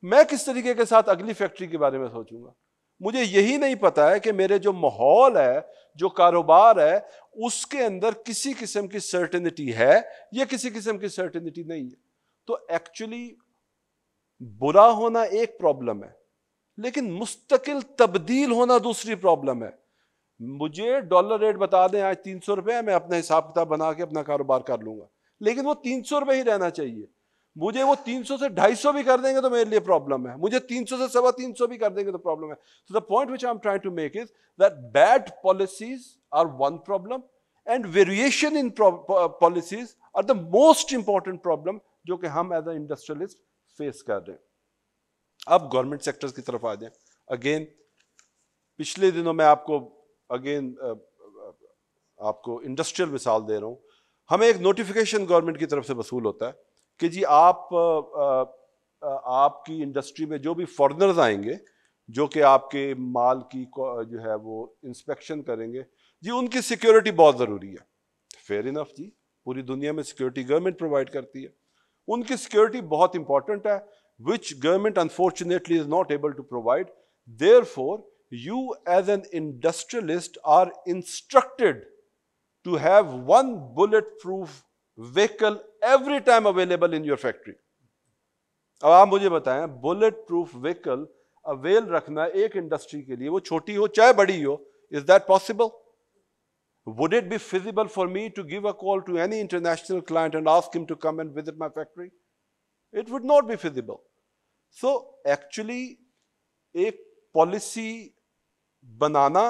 मैं किस तरीके के साथ अगली फैक्ट्री के बारे में सोचूंगा मुझे यही नहीं पता है कि मेरे जो माहौल है जो कारोबार है उसके अंदर किसी किस्म की सर्टेनिटी है या किसी किस्म की सर्टेनिटी नहीं है तो एक्चुअली बुरा होना एक प्रॉब्लम है लेकिन मुस्तकिल तब्दील होना दूसरी प्रॉब्लम है मुझे डॉलर रेट बता दें आज तीन सौ रुपये मैं अपना हिसाब किताब बना के अपना कारोबार कर लूंगा लेकिन वो तीन सौ रुपये ही रहना चाहिए मुझे वो 300 से 250 भी कर देंगे तो मेरे लिए प्रॉब्लम है मुझे 300 से सवा 300 भी कर देंगे तो प्रॉब्लम है so the point which I am trying to make is that bad policies are one problem and variation in policies are the most important problem जो कि हम एज अ इंडस्ट्रियलिस्ट फेस कर रहे हैं अब गवर्नमेंट सेक्टर्स की तरफ आ जाए अगेन पिछले दिनों में आपको अगेन आपको इंडस्ट्रियल मिसाल दे रहा हूँ हमें एक नोटिफिकेशन गवर्नमेंट की तरफ से वसूल होता है कि जी आप आपकी इंडस्ट्री में जो भी फॉरनर्स आएंगे जो कि आपके माल की जो है वो इंस्पेक्शन करेंगे जी उनकी सिक्योरिटी बहुत ज़रूरी है फेयर इनफ जी पूरी दुनिया में सिक्योरिटी गवर्नमेंट प्रोवाइड करती है उनकी सिक्योरिटी बहुत इंपॉर्टेंट है which government unfortunately is not able to provide therefore you as an industrialist are instructed to have one bulletproof vehicle every time available in your factory अब आप मुझे बताएं बुलेट प्रूफ व्हीकल अवेल रखना एक इंडस्ट्री के लिए वो छोटी हो चाहे बड़ी हो is that possible would it be feasible for me to give a call to any international client and ask him to come and visit my factory it would not be feasible so actually एक पॉलिसी बनाना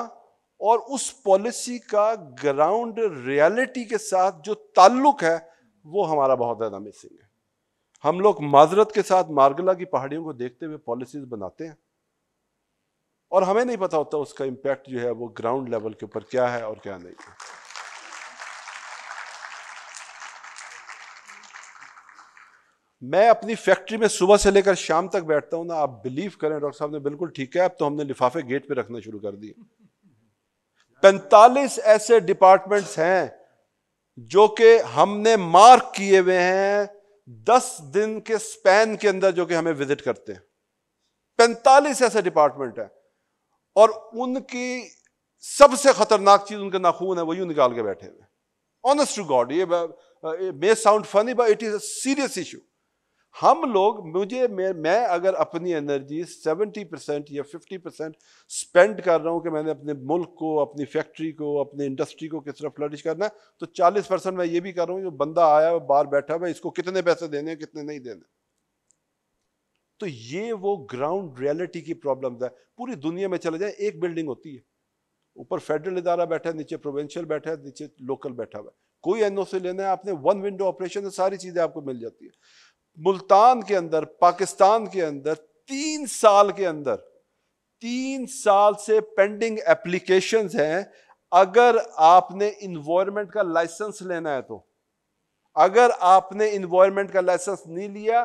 और उस पॉलिसी का ग्राउंड रियलिटी के साथ जो ताल्लुक है वो हमारा बहुत ज़्यादा मिसिंग है हम लोग माजरत के साथ मार्गला की पहाड़ियों को देखते हुए पॉलिसीज बनाते हैं और हमें नहीं पता होता उसका इम्पैक्ट जो है वो ग्राउंड लेवल के ऊपर क्या है और क्या नहीं है मैं अपनी फैक्ट्री में सुबह से लेकर शाम तक बैठता हूं ना आप बिलीव करें डॉक्टर साहब ने बिल्कुल ठीक है अब तो हमने लिफाफे गेट पे रखना शुरू कर दिए पैंतालीस ऐसे डिपार्टमेंट्स हैं जो कि हमने मार्क किए हुए हैं दस दिन के स्पैन के अंदर जो कि हमें विजिट करते हैं पैंतालीस ऐसे डिपार्टमेंट हैं और उनकी सबसे खतरनाक चीज उनके नाखून है वो यूं निकाल के बैठे हुए ऑनेस्ट टू गॉड ये may sound funny but it is a serious issue हम लोग मुझे मैं, मैं अगर अपनी एनर्जी 70 परसेंट या 50 परसेंट स्पेंड कर रहा हूँ कि मैंने अपने मुल्क को अपनी फैक्ट्री को अपने इंडस्ट्री को किस तरह फ्लरिश करना है तो 40 परसेंट मैं ये भी कर रहा हूँ जो बंदा आया हुआ बाहर बैठा हुआ इसको कितने पैसे देने हैं कितने नहीं देने तो ये वो ग्राउंड रियलिटी की प्रॉब्लम है पूरी दुनिया में चले जाए एक बिल्डिंग होती है ऊपर फेडरल इदारा बैठा है नीचे प्रोवेंशियल बैठा है नीचे लोकल बैठा हुआ है कोई एनओ से लेना है आपने वन विंडो ऑपरेशन सारी चीज़ें आपको मिल जाती है मुल्तान के अंदर पाकिस्तान के अंदर तीन साल के अंदर तीन साल से पेंडिंग एप्लीकेशन है अगर आपने इन्वायरमेंट का लाइसेंस लेना है तो अगर आपने इन्वायरमेंट का लाइसेंस नहीं लिया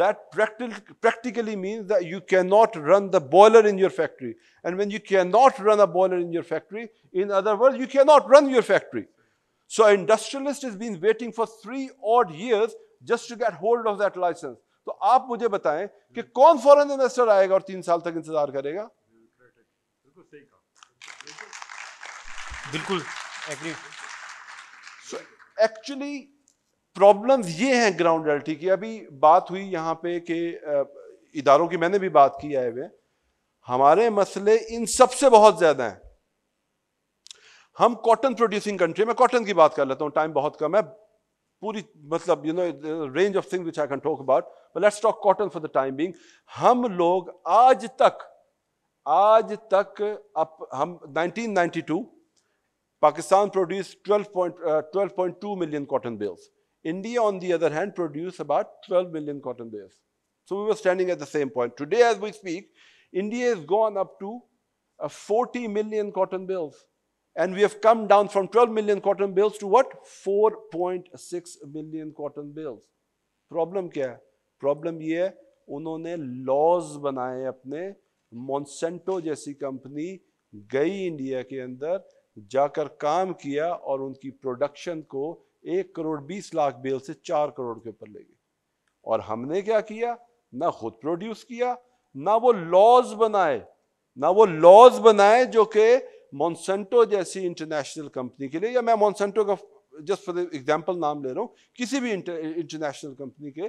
that practically practically means that you cannot run the boiler in your factory and when you cannot run a boiler in your factory in other word you cannot run your factory so industrialist is been waiting for three और years just to get hold of that licence तो आप मुझे बताएं कि कौन फॉरेन इन्वेस्टर आएगा और तीन साल तक इंतजार करेगा बिल्कुल सो एक्चुअली प्रॉब्लम ये है ग्राउंड रियलिटी की अभी बात हुई यहाँ पे कि इदारों की मैंने भी बात की आए हुए हमारे मसले इन सबसे बहुत ज़्यादा हैं हम कॉटन प्रोड्यूसिंग कंट्री में कॉटन की बात कर लेता हूँ टाइम बहुत कम है you know you know range of things which I can talk about. But let's talk cotton for the time being. लोग आज तक आज तक अप हम 1992 Pakistan produced 12.2 uh, million cotton bales. India, on the other hand, produced about 12 million cotton bales. So we were standing at the same point. Today, as we speak, India has gone up to uh, 40 million cotton bales. And we have come down from 12 million cotton bills to what? 4.6 million cotton bills. Problem क्या है प्रॉब्लम ये है उन्होंने लॉज बनाए अपने मोनसेंटो जैसी कंपनी गई इंडिया के अंदर जाकर काम किया और उनकी प्रोडक्शन को एक करोड़ बीस लाख बेल से चार करोड़ के ऊपर ले गई और हमने क्या किया ना खुद प्रोड्यूस किया ना वो लॉज बनाए ना वो लॉज बनाए जो कि मॉन्सेंटो जैसी इंटरनेशनल कंपनी के लिए या मैं मॉन्सेंटो का जस्ट फॉर एग्जाम्पल नाम ले रहा हूँ किसी भी इंटरनेशनल कंपनी के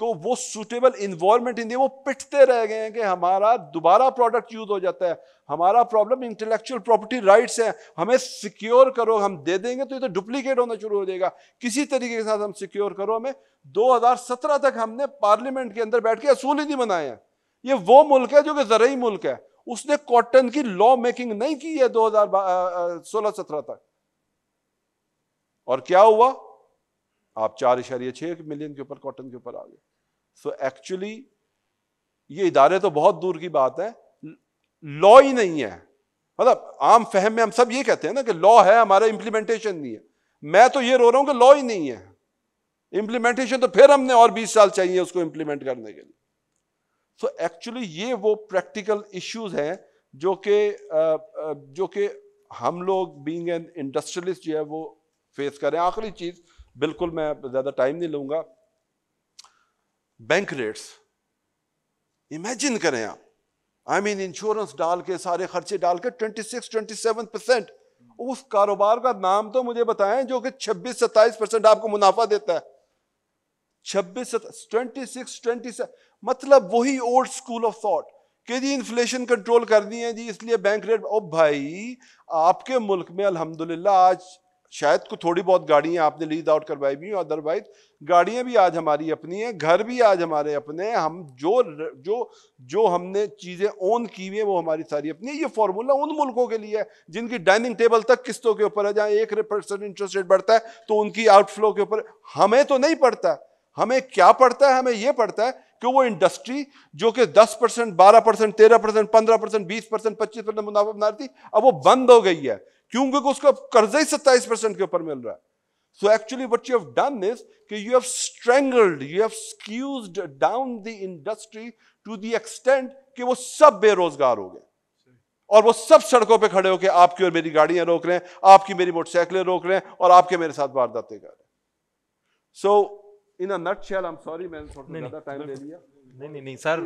को वो सूटेबल इन्वॉर्मेंट इन नहीं वो पिटते रह गए हैं कि हमारा दोबारा प्रोडक्ट यूज हो जाता है हमारा प्रॉब्लम इंटेलेक्चुअल प्रॉपर्टी राइट्स है हमें सिक्योर करो हम दे देंगे तो ये तो डुप्लीकेट होना शुरू हो जाएगा किसी तरीके के साथ हम सिक्योर करो हमें 2017 तक हमने पार्लियामेंट के अंदर बैठ के असूल ही नहीं बनाए हैं ये वो मुल्क है जो कि जरिए मुल्क है उसने कॉटन की लॉ मेकिंग नहीं की है 2016-17 तक और क्या हुआ आप चार इशारिया छह मिलियन के ऊपर कॉटन के ऊपर आ गए सो एक्चुअली ये इदारे तो बहुत दूर की बात है लॉ ही नहीं है मतलब आम फहम में हम सब ये कहते हैं ना कि लॉ है हमारा इंप्लीमेंटेशन नहीं है मैं तो ये रो रहा हूं कि लॉ ही नहीं है इंप्लीमेंटेशन तो फिर हमने और 20 साल चाहिए उसको इंप्लीमेंट करने के लिए सो so एक्चुअली ये वो प्रैक्टिकल इश्यूज हैं जो कि जो कि हम लोग बीइंग एन इंडस्ट्रियलिस्ट जो है वो फेस करें आखिरी चीज़ बिल्कुल मैं ज़्यादा टाइम नहीं लूंगा बैंक रेट्स इमेजिन करें आप आई मीन इंश्योरेंस डाल के सारे खर्चे डाल के twenty six twenty seven percent उस कारोबार का नाम तो मुझे बताएं जो कि छब्बीस सत्ताईस परसेंट आपको मुनाफा देता है छब्बीस ट्वेंटी सिक्स ट्वेंटी सेवन मतलब वही ओल्ड स्कूल ऑफ थॉट कि जी इन्फ्लेशन कंट्रोल करनी है जी इसलिए बैंक रेट ओ भाई आपके मुल्क में अल्हम्दुलिल्लाह आज शायद को थोड़ी बहुत गाड़ियाँ आपने लीज आउट करवाई भी हैं अदरवाइज गाड़ियाँ भी आज हमारी अपनी हैं घर भी आज हमारे अपने हैं हम जो जो जो हमने चीज़ें ओन की हुई हैं वो हमारी सारी अपनी है ये फार्मूला उन मुल्कों के लिए है जिनकी डाइनिंग टेबल तक किस्तों के ऊपर है जहाँ एक परसेंट इंटरेस्ट रेट बढ़ता है तो उनकी आउटफ्लो के ऊपर हमें तो नहीं पड़ता हमें क्या पड़ता है हमें ये पड़ता है क्यों वो इंडस्ट्री जो कि 10 परसेंट बारह परसेंट तेरह परसेंट पंद्रह परसेंट बीस परसेंट पच्चीस परसेंट मुनाफा बना रही थी अब वो बंद हो गई है क्योंकि उसका कर्जा ही सत्ताईस परसेंट के ऊपर मिल रहा है So actually what you done is कि you have strangled you have squeeze down the industry to the extent कि वो सब बेरोजगार हो गए और वो सब सड़कों पे खड़े होकर आपकी और मेरी गाड़ियां रोक रहे हैं आपकी मेरी मोटरसाइकिलें रोक रहे हैं और आपके मेरे साथ वारदातें कर रहे हैं so so, in nutshell I am sorry मैंने थोड़ा ज़्यादा टाइम ले लिया नहीं नहीं नहीं सर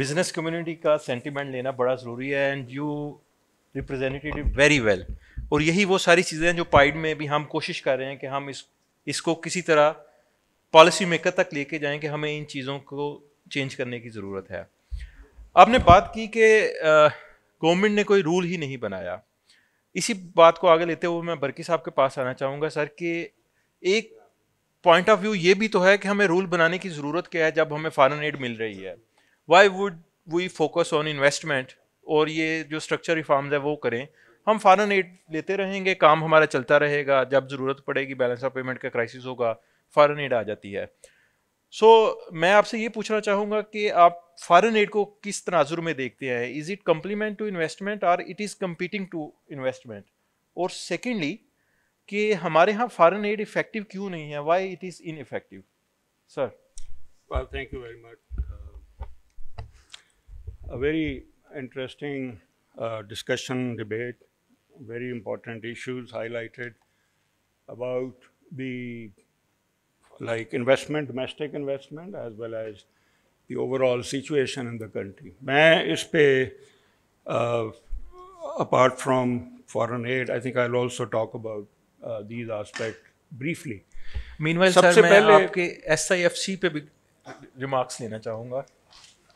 बिजनेस कम्युनिटी का सेंटीमेंट लेना बड़ा ज़रूरी है and you representative very well और यही वो सारी चीज़ें हैं जो पाइड में भी हम कोशिश कर रहे हैं कि हम इस इसको किसी तरह पॉलिसी मेकर तक लेके जाएं कि हमें इन चीज़ों को चेंज करने की ज़रूरत है आपने बात की कि गवर्नमेंट ने कोई रूल ही नहीं बनाया इसी बात को आगे लेते हुए मैं बरकी साहब के पास आना चाहूँगा सर कि एक पॉइंट ऑफ व्यू ये भी तो है कि हमें रूल बनाने की ज़रूरत क्या है जब हमें फॉरन एड मिल रही है why would we focus on investment और ये जो स्ट्रक्चर रिफॉर्म्स है वो करें हम फॉरन एड लेते रहेंगे काम हमारा चलता रहेगा जब ज़रूरत पड़ेगी बैलेंस ऑफ पेमेंट का क्राइसिस होगा फॉरन एड आ जाती है सो so, मैं आपसे ये पूछना चाहूँगा कि आप फॉरन एड को किस तनाजुर में देखते हैं is it complement to investment और it is competing to investment और सेकेंडली कि हमारे यहाँ फॉरन एड इफेक्टिव क्यों नहीं है why it is ineffective sir well thank you very much a very interesting discussion debate very important issues highlighted about the like investment domestic investment as well as the overall situation in the country मैं इस पे apart from foreign aid I think I will also talk about Uh, these aspects briefly. Meanwhile, sir, मैं आपके SIFC पे भी रिमार्क्स लेना चाहूँगा.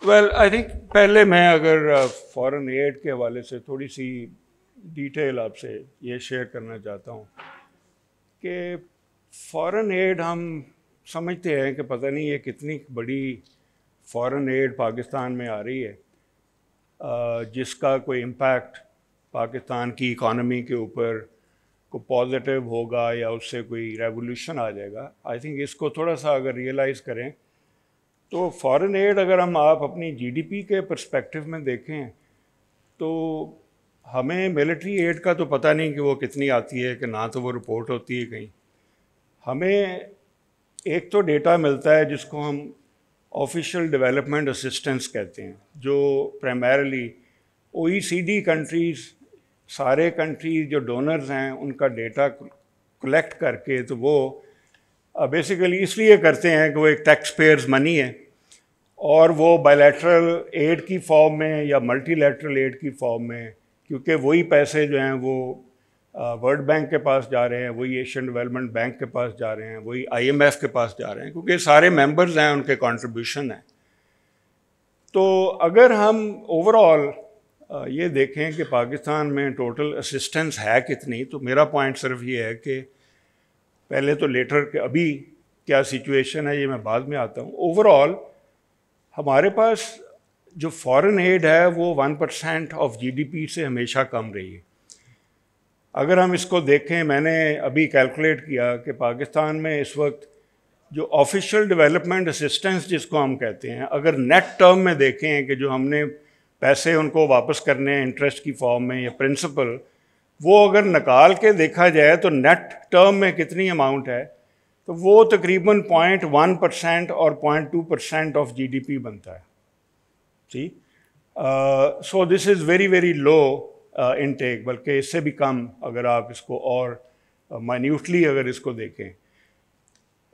वेल आई थिंक पहले मैं अगर uh, foreign एड के हवाले से थोड़ी सी डिटेल आपसे ये शेयर करना चाहता हूँ कि फॉरेन एड हम समझते हैं कि पता नहीं ये कितनी बड़ी फॉरेन एड पाकिस्तान में आ रही है uh, जिसका कोई इम्पैक्ट पाकिस्तान की इकॉनमी के ऊपर को पॉजिटिव होगा या उससे कोई रेवोल्यूशन आ जाएगा आई थिंक इसको थोड़ा सा अगर रियलाइज़ करें तो फॉरेन एड अगर हम आप अपनी जीडीपी के परस्पेक्टिव में देखें तो हमें मिलिट्री एड का तो पता नहीं कि वो कितनी आती है कि ना तो वो रिपोर्ट होती है कहीं हमें एक तो डेटा मिलता है जिसको हम ऑफिशियल डेवलपमेंट असिस्टेंस कहते हैं जो प्राइमरली ओ कंट्रीज़ सारे कंट्रीज जो डोनर्स हैं उनका डेटा कलेक्ट करके तो वो बेसिकली इसलिए करते हैं कि वो एक टैक्स पेयर्स मनी है और वो बायलैटरल एड की फॉर्म में या मल्टीलैटरल एड की फॉर्म में क्योंकि वही पैसे जो हैं वो वर्ल्ड बैंक के पास जा रहे हैं वही एशियन डेवलपमेंट बैंक के पास जा रहे हैं वही आईएमएफ के पास जा रहे हैं क्योंकि सारे मेंबर्स हैं उनके कंट्रीब्यूशन हैं तो अगर हम ओवरऑल ये देखें कि पाकिस्तान में टोटल असिस्टेंस है कितनी तो मेरा पॉइंट सिर्फ ये है कि पहले तो लेटर के अभी क्या सिचुएशन है ये मैं बाद में आता हूँ ओवरऑल हमारे पास जो फॉरेन एड है वो वन परसेंट ऑफ जीडीपी से हमेशा कम रही है अगर हम इसको देखें मैंने अभी कैलकुलेट किया कि पाकिस्तान में इस वक्त जो ऑफिशियल डेवलपमेंट असिस्टेंस जिसको हम कहते हैं अगर नेट टर्म में देखें कि जो हमने पैसे उनको वापस करने हैं इंटरेस्ट की फॉर्म में या प्रिंसिपल वो अगर निकाल के देखा जाए तो नेट टर्म में कितनी अमाउंट है तो वो तकरीबन पॉइंट वन परसेंट और point two percent of GDP बनता है जी so this is very very low intake बल्कि इससे भी कम अगर आप इसको और माइन्यूटली uh, अगर इसको देखें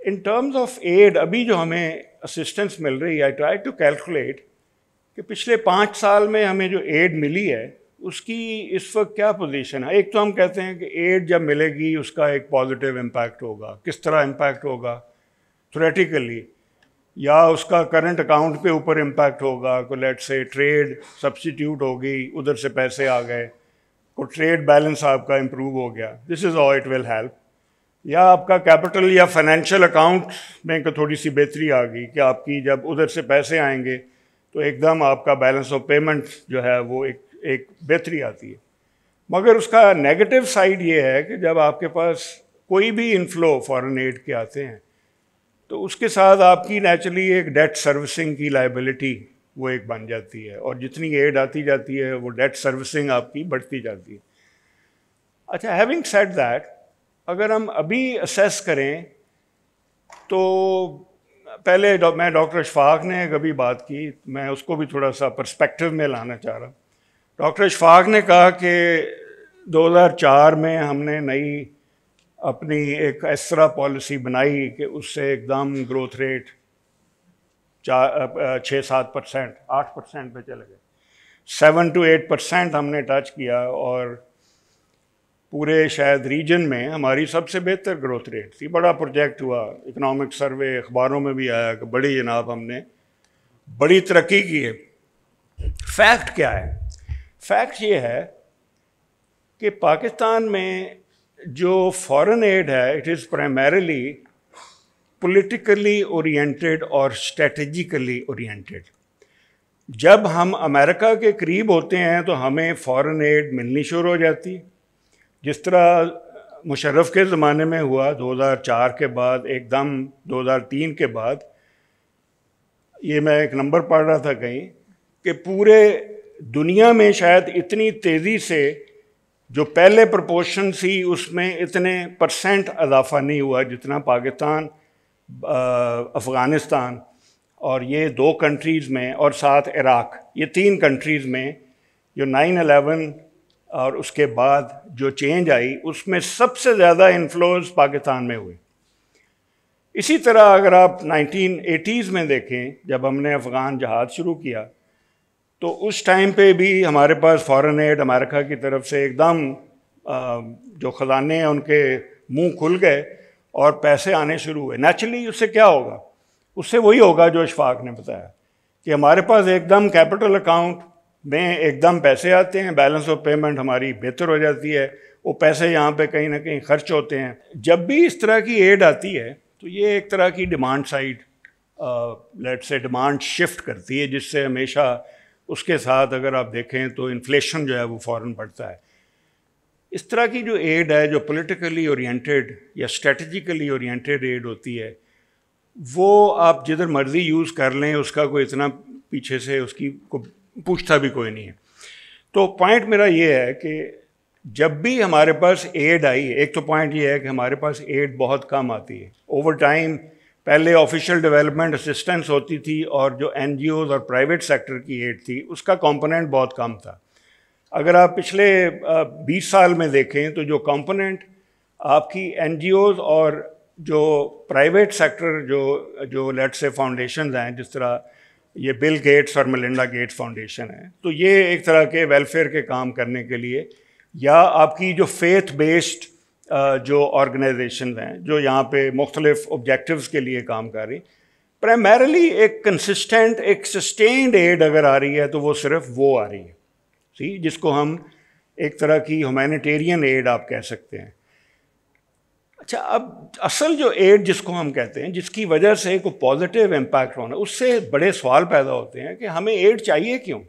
इन टर्म्स ऑफ एड अभी जो हमें असिस्टेंस मिल रही है आई ट्राई टू कैलकुलेट कि पिछले पाँच साल में हमें जो एड मिली है उसकी इस वक्त क्या पोजीशन है एक तो हम कहते हैं कि एड जब मिलेगी उसका एक पॉजिटिव इम्पैक्ट होगा किस तरह इम्पैक्ट होगा थ्रेटिकली या उसका करंट अकाउंट पे ऊपर इम्पैक्ट होगा को लेट से ट्रेड सब्सटीट्यूट होगी उधर से पैसे आ गए को ट्रेड बैलेंस आपका इम्प्रूव हो गया this is all it will help या आपका कैपिटल या फाइनेंशियल अकाउंट में थोड़ी सी बेहतरी आ गई कि आपकी जब उधर से पैसे आएंगे तो एकदम आपका बैलेंस ऑफ पेमेंट जो है वो एक एक बेहतरी आती है मगर उसका नेगेटिव साइड ये है कि जब आपके पास कोई भी इनफ्लो फॉरेन एड के आते हैं तो उसके साथ आपकी नेचुरली एक डेट सर्विसिंग की लाइबिलिटी वो एक बन जाती है और जितनी एड आती जाती है वो डेट सर्विसिंग आपकी बढ़ती जाती है अच्छा हैविंग सेड दैट अगर हम अभी असेस करें तो पहले डौ, मैं डॉक्टर अशफाक ने कभी बात की मैं उसको भी थोड़ा सा पर्सपेक्टिव में लाना चाह रहा हूँ डॉक्टर अशफाक ने कहा कि 2004 में हमने नई अपनी एक ऐसा पॉलिसी बनाई कि उससे एकदम ग्रोथ रेट चार छः सात परसेंट आठ परसेंट पर चले गए सेवन टू एट परसेंट हमने टच किया और पूरे शायद रीजन में हमारी सबसे बेहतर ग्रोथ रेट थी बड़ा प्रोजेक्ट हुआ इकोनॉमिक सर्वे अखबारों में भी आया कि बड़ी जनाब हमने बड़ी तरक्की की है फैक्ट क्या है फैक्ट ये है कि पाकिस्तान में जो फॉरेन एड है it is primarily politically oriented और स्ट्रेटजिकली ओरिएंटेड जब हम अमेरिका के करीब होते हैं तो हमें फॉरेन एड मिलनी शुरू हो जाती है जिस तरह मुशर्रफ के ज़माने में हुआ 2004 के बाद एकदम 2003 के बाद ये मैं एक नंबर पढ़ रहा था कहीं कि पूरे दुनिया में शायद इतनी तेज़ी से जो पहले प्रपोर्शन थी उसमें इतने परसेंट अजाफा नहीं हुआ जितना पाकिस्तान अफ़गानिस्तान और ये दो कंट्रीज़ में और साथ इराक़ ये तीन कंट्रीज़ में जो नाइन अलेवन और उसके बाद जो चेंज आई उसमें सबसे ज़्यादा इन्फ्लुएंस पाकिस्तान में हुए इसी तरह अगर आप 1980s में देखें जब हमने अफ़गान जहाज़ शुरू किया तो उस टाइम पे भी हमारे पास फॉरेन एड अमेरिका की तरफ से एकदम जो ख़जाने हैं उनके मुंह खुल गए और पैसे आने शुरू हुए नेचुरली उससे क्या होगा उससे वही होगा जो इशफाक ने बताया कि हमारे पास एकदम कैपिटल अकाउंट में एकदम पैसे आते हैं बैलेंस ऑफ पेमेंट हमारी बेहतर हो जाती है वो पैसे यहाँ पे कहीं ना कहीं खर्च होते हैं जब भी इस तरह की एड आती है तो ये एक तरह की डिमांड साइड लेट से डिमांड शिफ्ट करती है जिससे हमेशा उसके साथ अगर आप देखें तो इन्फ्लेशन जो है वो फ़ौर बढ़ता है इस तरह की जो एड है जो पॉलिटिकली ओरिएंटेड या स्ट्रेटजिकली ओरिएंटेड एड होती है वो आप जिधर मर्ज़ी यूज़ कर लें उसका कोई इतना पीछे से उसकी को पूछता भी कोई नहीं है तो पॉइंट मेरा ये है कि जब भी हमारे पास एड आई एक तो पॉइंट ये है कि हमारे पास एड बहुत कम आती है ओवर टाइम पहले ऑफिशियल डेवलपमेंट असिस्टेंस होती थी और जो एन और प्राइवेट सेक्टर की एड थी उसका कंपोनेंट बहुत कम था अगर आप पिछले 20 साल में देखें तो जो कंपोनेंट आपकी एन और जो प्राइवेट सेक्टर जो जो लेट से फाउंडेशन हैं जिस तरह ये बिल गेट्स और मिलिंडा गेट्स फाउंडेशन है तो ये एक तरह के वेलफेयर के काम करने के लिए या आपकी जो फेथ बेस्ड जो ऑर्गेनाइजेशन हैं जो यहाँ पे मुख्तलिफ ऑब्जेक्टिव्स के लिए काम कर रही प्राइमरली एक कंसिस्टेंट एक सस्टेंड एड अगर आ रही है तो वो सिर्फ वो आ रही है सी जिसको हम एक तरह की ह्यूमैनिटेरियन एड आप कह सकते हैं अच्छा अब असल जो एड जिसको हम कहते हैं जिसकी वजह से कोई पॉजिटिव इम्पैक्ट होना उससे बड़े सवाल पैदा होते हैं कि हमें एड चाहिए क्यों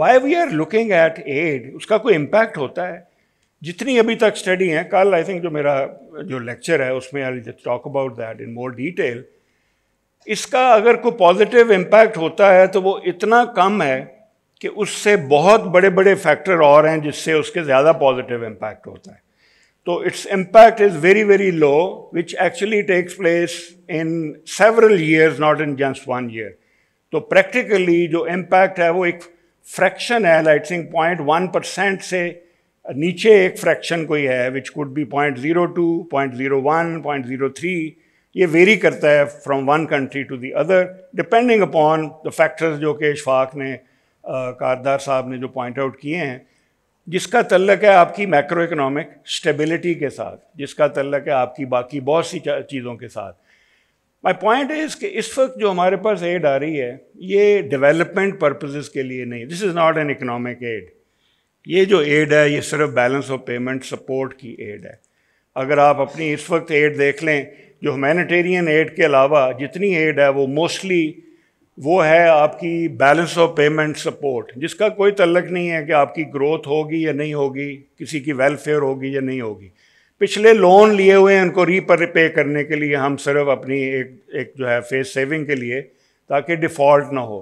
why we are looking at aid उसका कोई इम्पैक्ट होता है जितनी अभी तक स्टडी है कल आई थिंक जो मेरा जो लेक्चर है उसमें I talk about that in more detail इसका अगर कोई पॉजिटिव इम्पैक्ट होता है तो वो इतना कम है कि उससे बहुत बड़े बड़े फैक्टर और हैं जिससे उसके ज़्यादा पॉजिटिव इम्पैक्ट होता है तो it's impact is very very low which actually takes place in several years, not in just one year तो प्रैक्टिकली जो इम्पैक्ट है वो एक फ्रैक्शन है लाइट सिंह पॉइंट वन परसेंट से नीचे एक फ्रैक्शन कोई है which could be point zero two point zero one point zero three ये वेरी करता है from one country to the other depending upon the factors जो कि इशफाक ने कारदार साहब ने जो पॉइंट आउट किए हैं जिसका तल्लक है आपकी मैक्रो इकोनॉमिक स्टेबिलिटी के साथ जिसका तल्लक है आपकी बाकी बहुत सी चीज़ों के साथ माई पॉइंट इज कि इस वक्त जो हमारे पास एड आ रही है ये डेवलपमेंट पर्पजेज़ के लिए नहीं this is not an economic aid ये जो एड है ये सिर्फ बैलेंस ऑफ पेमेंट सपोर्ट की एड है अगर आप अपनी इस वक्त एड देख लें जो ह्यूमेनिटेरियन एड के अलावा जितनी एड है वो मोस्टली वो है आपकी बैलेंस ऑफ पेमेंट सपोर्ट जिसका कोई तल्लक नहीं है कि आपकी ग्रोथ होगी या नहीं होगी किसी की वेलफेयर होगी या नहीं होगी पिछले लोन लिए हुए हैं उनको रीपर पे करने के लिए हम सिर्फ अपनी एक एक जो है फेस सेविंग के लिए ताकि डिफ़ॉल्ट ना हो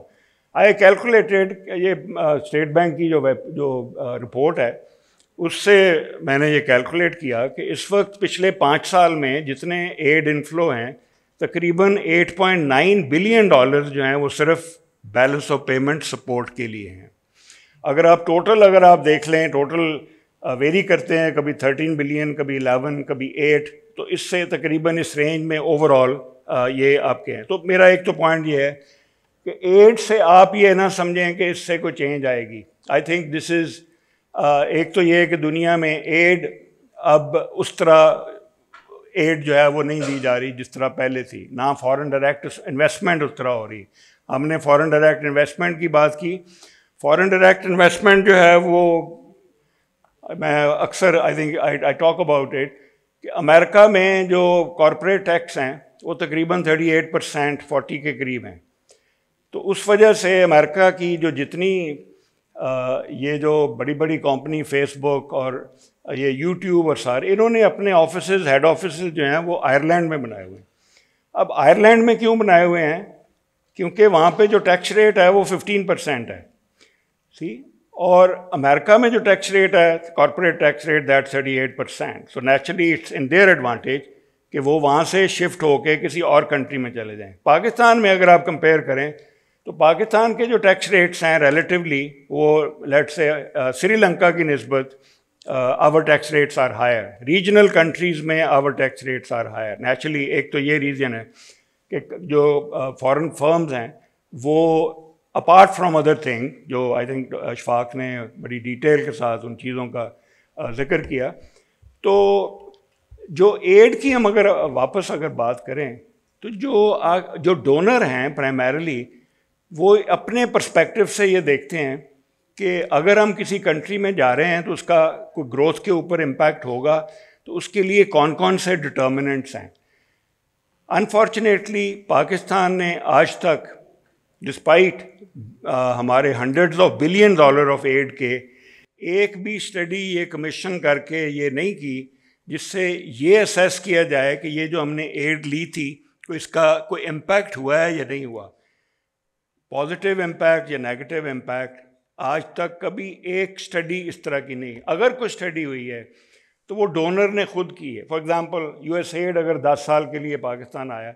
आई कैलकुलेटेड ये स्टेट बैंक की जो वेब जो रिपोर्ट है उससे मैंने ये कैलकुलेट किया कि इस वक्त पिछले पाँच साल में जितने एड इनफ्लो हैं तकरीबन 8.9 बिलियन डॉलर्स जो हैं वो सिर्फ बैलेंस ऑफ पेमेंट सपोर्ट के लिए हैं अगर आप टोटल अगर आप देख लें टोटल वेरी करते हैं कभी 13 बिलियन कभी 11 कभी 8 तो इससे तकरीबन इस रेंज में ओवरऑल ये आपके हैं तो मेरा एक तो पॉइंट ये है कि 8 से आप ये ना समझें कि इससे कोई चेंज आएगी आई थिंक दिस इज़ एक तो ये है कि दुनिया में एड अब उस तरह एड जो है वो नहीं दी जा रही जिस तरह पहले थी ना फॉरेन डायरेक्ट इन्वेस्टमेंट उस तरह हो रही हमने फॉरेन डायरेक्ट इन्वेस्टमेंट की बात की फॉरेन डायरेक्ट इन्वेस्टमेंट जो है वो मैं अक्सर I think I talk about it कि अमेरिका में जो कॉरपोरेट टैक्स हैं वो तकरीबन 38 परसेंट फोर्टी के करीब हैं तो उस वजह से अमेरिका की जो जितनी ये जो बड़ी बड़ी कंपनी फेसबुक और ये यूट्यूब और सारे इन्होंने अपने ऑफिस हेड ऑफिस जो हैं वो आयरलैंड में बनाए हुए हैं अब आयरलैंड में क्यों बनाए हुए हैं क्योंकि वहाँ पे जो टैक्स रेट है वो 15 परसेंट है सी और अमेरिका में जो टैक्स रेट है corporate tax rate that thirty eight percent so naturally it's in their advantage कि वो वहाँ से शिफ्ट होके किसी और कंट्री में चले जाएं पाकिस्तान में अगर आप कंपेयर करें तो पाकिस्तान के जो टैक्स रेट्स हैं रिलेटिवली वो लेट से uh, श्रीलंका की नस्बत our tax rates are higher regional countries में our tax rates are higher naturally एक तो ये रीज़न है कि जो फॉरेन uh, फर्म्स हैं वो अपार्ट फ्रॉम अदर थिंग जो आई थिंक अशफाक ने बड़ी डिटेल के साथ उन चीज़ों का uh, जिक्र किया तो जो एड की हम अगर वापस अगर बात करें तो जो आ, जो डोनर हैं प्राइमरली वो अपने पर्सपेक्टिव से ये देखते हैं कि अगर हम किसी कंट्री में जा रहे हैं तो उसका कोई ग्रोथ के ऊपर इम्पैक्ट होगा तो उसके लिए कौन कौन से डिटर्मिनेंट्स हैं अनफॉर्चुनेटली पाकिस्तान ने आज तक डिस्पाइट हमारे hundreds of billion dollar of aid के एक भी स्टडी ये कमीशन करके ये नहीं की जिससे ये असेस किया जाए कि ये जो हमने एड ली थी तो इसका कोई इम्पैक्ट हुआ है या नहीं हुआ पॉजिटिव इम्पैक्ट या नेगेटिव इम्पैक्ट आज तक कभी एक स्टडी इस तरह की नहीं अगर कोई स्टडी हुई है तो वो डोनर ने खुद की है for example U S aid अगर दस साल के लिए पाकिस्तान आया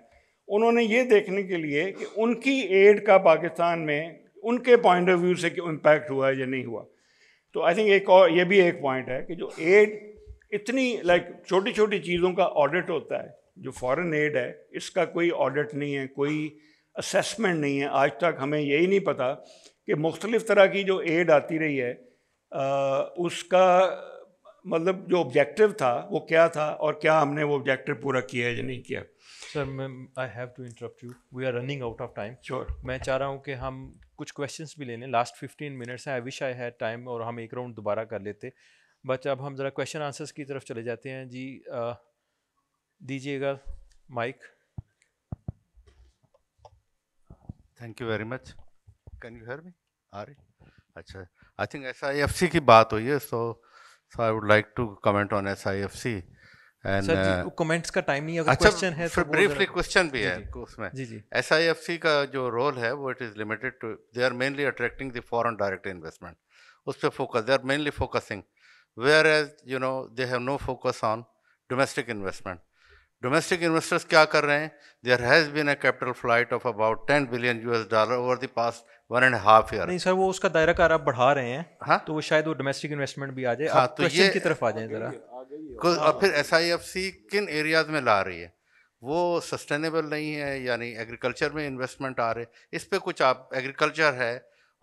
उन्होंने ये देखने के लिए कि उनकी एड का पाकिस्तान में उनके पॉइंट ऑफ व्यू से इम्पैक्ट हुआ है या नहीं हुआ तो आई थिंक एक और ये भी एक पॉइंट है कि जो एड इतनी लाइक छोटी छोटी चीज़ों का ऑडिट होता है जो फॉरेन एड है इसका कोई ऑडिट नहीं है कोई असेसमेंट नहीं है आज तक हमें यही नहीं पता कि मुख्तलिफ़ तरह की जो एड आती रही है आ, उसका मतलब जो ऑब्जेक्टिव था वो क्या था और क्या हमने वो ऑब्जेक्टिव पूरा किया है या नहीं किया sir ma'am I have to interrupt you we are running out of time sure मैं चाह रहा हूँ कि हम कुछ क्वेश्चन भी ले लें लास्ट फिफ्टीन मिनट्स हैं I wish I had time और हम एक राउंड दोबारा कर लेते बट अब हम ज़रा क्वेश्चन आंसर्स की तरफ चले जाते हैं जी दीजिएगा mic thank you very much can you hear me आ रही अच्छा I think S I F C की बात हुई है so so I would like to comment on S I F C and comments का टाइम नहीं अगर क्वेश्चन अच्छा, है अच्छा ब्रीफली क्वेश्चन भी जी, है उसमें जी जी एस आई एफ सी का जो रोल है वो it is limited to they are mainly attracting the foreign direct investment उस पर focus they are mainly focusing where as you know they have no focus on domestic investment domestic investors क्या कर रहे हैं there has been a capital flight of about ten billion U S dollar over the past one and half year नहीं सर वो उसका दायरा कार आप बढ़ा रहे हैं हाँ? तो वो शायद वो डोमेस्टिक इन्वेस्टमेंट भी आ जाए हाँ, तो ये की तरफ आ जाए जरा हाँ। और फिर एस आई एफ सी किन एरियाज में ला रही है वो सस्टेनेबल नहीं है यानी एग्रीकल्चर में इन्वेस्टमेंट आ रहे इस पर कुछ आप एग्रीकल्चर है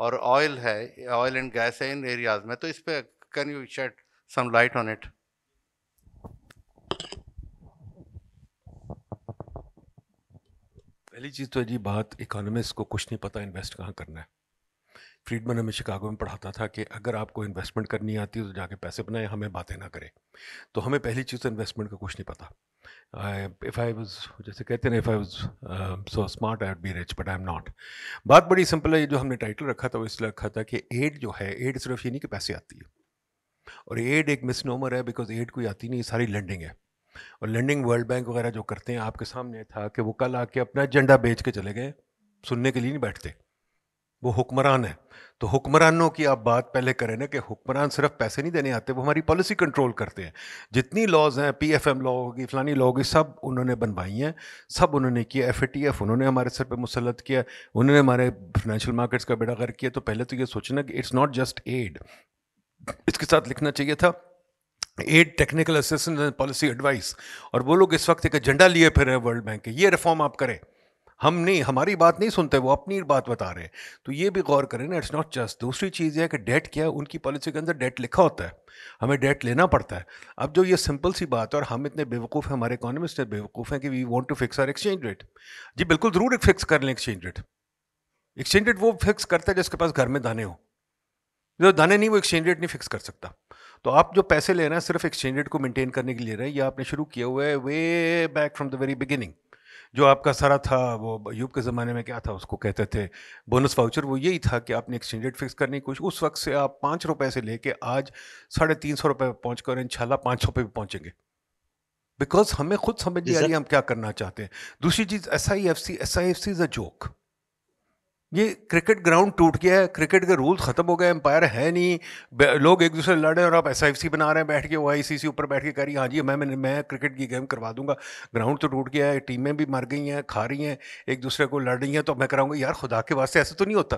और ऑयल है ऑयल एंड गैस है इन एरियाज में तो इस पर can you shed some light on it पहली चीज़ तो जी बात इकोनॉमिस्ट को कुछ नहीं पता इन्वेस्ट कहाँ करना है फ्रीडमन हमें शिकागो में पढ़ाता था कि अगर आपको इन्वेस्टमेंट करनी आती है तो जाके पैसे बनाए हमें बातें ना करें तो हमें पहली चीज़ तो इन्वेस्टमेंट का कुछ नहीं पता इफ़ आई वॉज जैसे कहते हैं if I was so smart I be rich but I am not बात बड़ी सिंपल है ये जो हमने टाइटल रखा था वो इसलिए रखा था कि एड जो है एड सिर्फ ये नहीं कि पैसे आती है और एड एक मिसनोमर है बिकॉज एड कोई आती नहीं सारी लैंडिंग है और लैंडिंग वर्ल्ड बैंक वगैरह जो करते हैं आपके सामने था कि वो कल आके अपना एजेंडा बेच के चले गए सुनने के लिए नहीं बैठते वो हुक्मरान है तो हुक्मरानों की आप बात पहले करें ना कि हुक्मरान सिर्फ पैसे नहीं देने आते वो हमारी पॉलिसी कंट्रोल करते हैं जितनी लॉज हैं पी एफ एम लॉ होगी फलानी लॉ होगी सब उन्होंने बनवाई हैं सब उन्होंने किया एफ ए टी एफ उन्होंने हमारे सर पर मुसलत किया उन्होंने हमारे फाइनेंशियल मार्केट्स का बेड़ा कर किया तो पहले तो ये सोचना कि इट्स नॉट जस्ट एड इसके साथ लिखना चाहिए था aid technical assistance and policy advice और वो लोग इस वक्त एक एजेंडा लिए फिर रहे हैं वर्ल्ड बैंक के ये रिफॉर्म आप करें हम नहीं हमारी बात नहीं सुनते वो अपनी बात बता रहे हैं तो ये भी गौर करें ना इट्स नॉट जस्ट दूसरी चीज़ है कि डेट क्या है उनकी पॉलिसी के अंदर डेट लिखा होता है हमें डेट लेना पड़ता है अब जो ये सिंपल सी बात है और हम इतने बेवकूफ़ हैं हमारे इकोनॉमिस्ट इतने बेवकूफ़ हैं कि we want to fix our exchange rate जी बिल्कुल ज़रूर फिक्स कर लें एक्सचेंज रेट एक्सचेंज रेट वो फिक्स करता है जिसके पास घर में दाने हो जो दाने नहीं वो एक्सचेंज रेट नहीं फिक्स कर सकता तो आप जो पैसे ले रहे हैं सिर्फ एक्सचेंज रेट को मेंटेन करने के लिए ले रहे हैं या आपने शुरू किया हुआ है way back from the very beginning जो आपका सारा था वो यूप के ज़माने में क्या था उसको कहते थे बोनस वाउचर वो यही था कि आपने एक्सचेंज रेट फिक्स करने की कोशिश उस वक्त से आप पाँच रुपये से लेके आज साढ़े तीन सौ रुपये पहुँच कर इन शाला पाँच सौ पे भी पहुँचेंगे बिकॉज हमें खुद समझ नहीं आ रही हम क्या करना चाहते हैं दूसरी चीज़ S I F C S I F C is a joke ये क्रिकेट ग्राउंड टूट गया है क्रिकेट के रूल ख़त्म हो गए एम्पायर है नहीं लोग एक दूसरे लड़ रहे हैं और आप एस बना रहे हैं बैठ के वो आई ऊपर बैठ के कह रही हाँ जी मैं मैं क्रिकेट की गेम करवा दूंगा ग्राउंड तो टूट गया है टीमें भी मर गई हैं खा रही हैं एक दूसरे को लड़ रही हैं तो मैं कराऊंगा यार खुदा के वास्ते ऐसा तो नहीं होता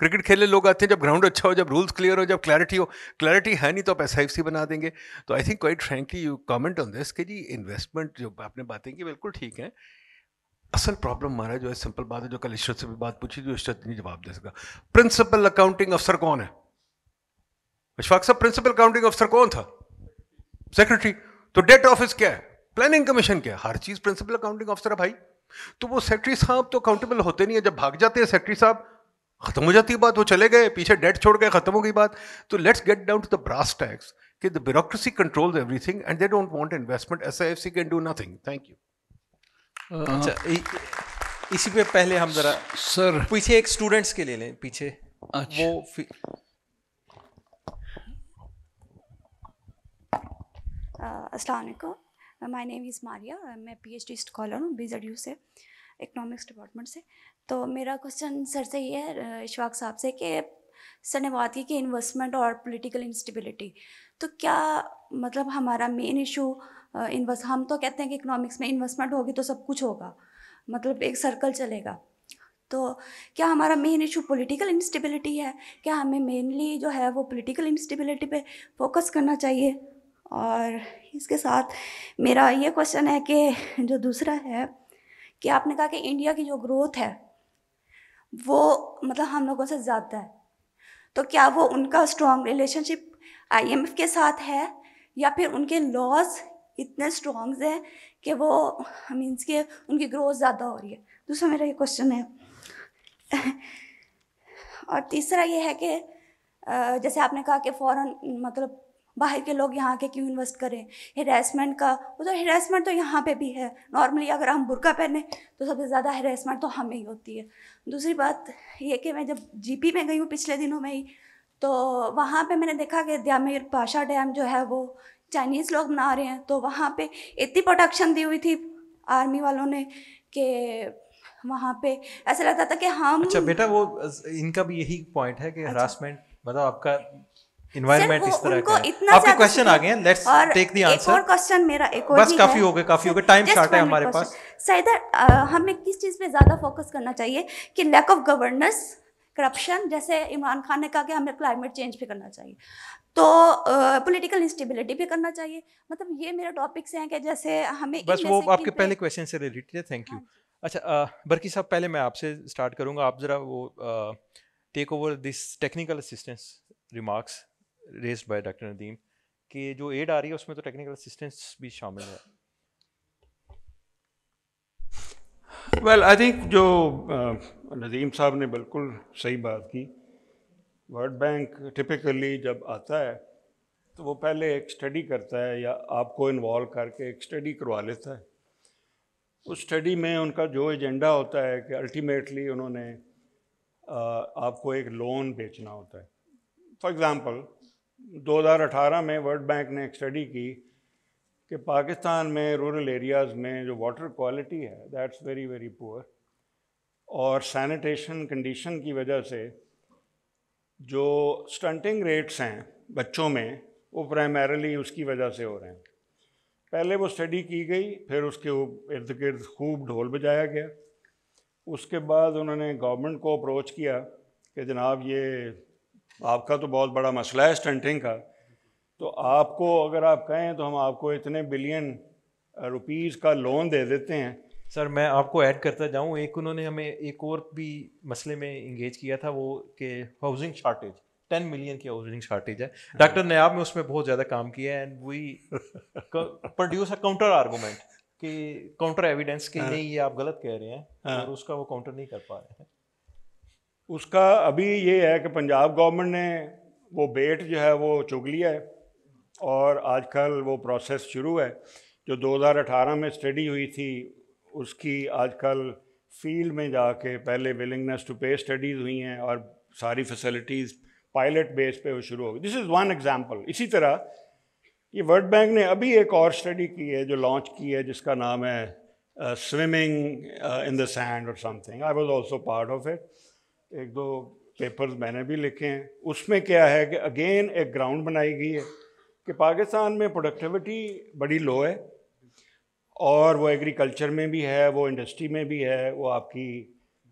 क्रिकेट खेलने लोग आते हैं जब ग्राउंड अच्छा हो जब रूल्स क्लियर हो जब क्लैरिटी हो क्लैरिटी है नहीं तो आप एस आई सी बना देंगे तो I think quite frankly you comment on this कि जी इन्वेस्टमेंट जो आपने बातें की बिल्कुल ठीक है असल प्रॉब्लम हमारा जो है सिंपल बात है जो कल इशरत से भी बात पूछी जो इशरत नहीं जवाब दे सका प्रिंसिपल अकाउंटिंग अफसर कौन है अशफाक साहब प्रिंसिपल अकाउंटिंग अफसर कौन था सेक्रेटरी तो डेट ऑफिस क्या है प्लानिंग कमीशन क्या है हर चीज प्रिंसिपल अकाउंटिंग अफसर है भाई तो वो सेक्रेटरी साहब तो अकाउंटेबल होते नहीं है जब भाग जाते हैं सेक्रेटरी साहब खत्म हो जाती है बात वो चले गए पीछे डेट छोड़ गए खत्म हो गई बात तो let's get down to the brass tacks कि the bureaucracy controls everything and they don't want investment S I F C can do nothing thank you हाँ। अच्छा इसी पे पहले हम जरा सर पीछे एक स्टूडेंट्स के ले लें पीछे अच्छा। वो असलकुम माई नेम इज़ मारिया मैं डी स्कॉलर हूँ बी यू से इकनॉमिक्स डिपार्टमेंट से तो मेरा क्वेश्चन सर से ये है uh, इशवाक साहब से कि सर ने बात की कि इन्वेस्टमेंट और पोलिटिकल इंस्टेबिलिटी तो क्या मतलब हमारा मेन इशू इन्वेस्ट हम तो कहते हैं कि इकोनॉमिक्स में इन्वेस्टमेंट होगी तो सब कुछ होगा मतलब एक सर्कल चलेगा तो क्या हमारा मेन इशू पॉलिटिकल इंस्टेबिलिटी है क्या हमें मेनली जो है वो पॉलिटिकल इंस्टेबिलिटी पे फोकस करना चाहिए और इसके साथ मेरा ये क्वेश्चन है कि जो दूसरा है कि आपने कहा कि इंडिया की जो ग्रोथ है वो मतलब हम लोगों से ज़्यादा है तो क्या वो उनका स्ट्रॉन्ग रिलेशनशिप आईएमएफ के साथ है या फिर उनके लॉज इतने स्ट्रॉन्ग्स हैं कि वो मीन्स के उनकी ग्रोथ ज़्यादा हो रही है दूसरा मेरा ये क्वेश्चन है और तीसरा ये है कि जैसे आपने कहा कि फ़ौरन मतलब बाहर के लोग यहाँ के क्यों इन्वेस्ट करें हरासमेंट का वो तो हरासमेंट तो यहाँ पे भी है नॉर्मली अगर हम बुरका पहने तो सबसे ज़्यादा हरासमेंट तो हमें ही होती है दूसरी बात ये कि मैं जब जीपी में गई हूँ पिछले दिनों में ही तो वहाँ पे मैंने देखा कि दयामिर पाशा डैम जो है वो चाइनीज़ लोग बना रहे हैं तो वहाँ पे इतनी प्रोटेक्शन दी हुई थी आर्मी वालों ने कि वहाँ पे ऐसा लगता था कि हम अच्छा बेटा वो इनका भी यही पॉइंट है कि अच्छा, मतलब आपका इन्वायरमेंट इस तरह का इतना आपके क्वेश्चन आ गए हैं लेट्स टेक द आंसर और क्वेश्चन मेरा एक और बस काफी हो गए काफी हो गए टाइम शॉर्ट है हमारे पास हमें किस चीज़ पे ज़्यादा फोकस करना चाहिए कि लैक ऑफ गवर्नेंस करप्शन जैसे इमरान खान ने कहा कि हमें क्लाइमेट चेंज भी करना चाहिए तो पॉलिटिकल uh, इंस्टेबिलिटी भी करना चाहिए मतलब ये मेरे टॉपिक्स हैं कि जैसे हमें बस वो आपके पहले क्वेश्चन से रिलेटेड है थैंक यू अच्छा बरकी साहब पहले मैं आपसे स्टार्ट करूंगा आप ज़रा वो take over this technical assistance remarks raise by doctor Nadeem कि जो एड आ रही है उसमें तो टेक्निकल असिस्टेंस भी शामिल है वेल आई थिंक जो नदीम साहब ने बिल्कुल सही बात की वर्ल्ड बैंक टिपिकली जब आता है तो वो पहले एक स्टडी करता है या आपको इन्वॉल्व करके एक स्टडी करवा लेता है उस स्टडी में उनका जो एजेंडा होता है कि अल्टीमेटली उन्होंने आपको एक लोन बेचना होता है फॉर एग्ज़ाम्पल 2018 में वर्ल्ड बैंक ने एक स्टडी की कि पाकिस्तान में रूरल एरियाज़ में जो वाटर क्वालिटी है दैट्स वेरी वेरी पुअर और सैनिटेशन कंडीशन की वजह से जो स्टंटिंग रेट्स हैं बच्चों में वो प्राइमरली उसकी वजह से हो रहे हैं पहले वो स्टडी की गई फिर उसके इर्द गिर्द खूब ढोल बजाया गया उसके बाद उन्होंने गवर्नमेंट को अप्रोच किया कि जनाब ये आपका तो बहुत बड़ा मसला है स्टंटिंग का तो आपको अगर आप कहें तो हम आपको इतने बिलियन रुपीज़ का लोन दे देते हैं सर मैं आपको ऐड करता जाऊं एक उन्होंने हमें एक और भी मसले में इंगेज किया था वो कि हाउसिंग शार्टेज टेन मिलियन की हाउसिंग शार्टेज है डॉक्टर हाँ। नयाब ने उसमें बहुत ज़्यादा काम किया है and we produce a counter argument कि काउंटर एविडेंस कि हाँ। नहीं ये आप गलत कह रहे हैं हाँ। और उसका वो काउंटर नहीं कर पा रहे हैं उसका अभी ये है कि पंजाब गवर्नमेंट ने वो बेट जो है वो चुग लिया है और आजकल वो प्रोसेस शुरू है जो 2018 में स्टडी हुई थी उसकी आजकल फील्ड में जाके पहले विलिंगनेस टू पे स्टडीज़ हुई हैं और सारी फैसिलिटीज़ पायलट बेस पे वो शुरू हो गई दिस इज़ वन एग्जांपल इसी तरह ये वर्ल्ड बैंक ने अभी एक और स्टडी की है जो लॉन्च की है जिसका नाम है स्विमिंग इन द सैंड और something I was also part of it एक दो पेपर्स मैंने भी लिखे हैं उसमें क्या है कि अगेन एक ग्राउंड बनाई गई है कि पाकिस्तान में प्रोडक्टिविटी बड़ी लो है और वो एग्रीकल्चर में भी है वो इंडस्ट्री में भी है वो आपकी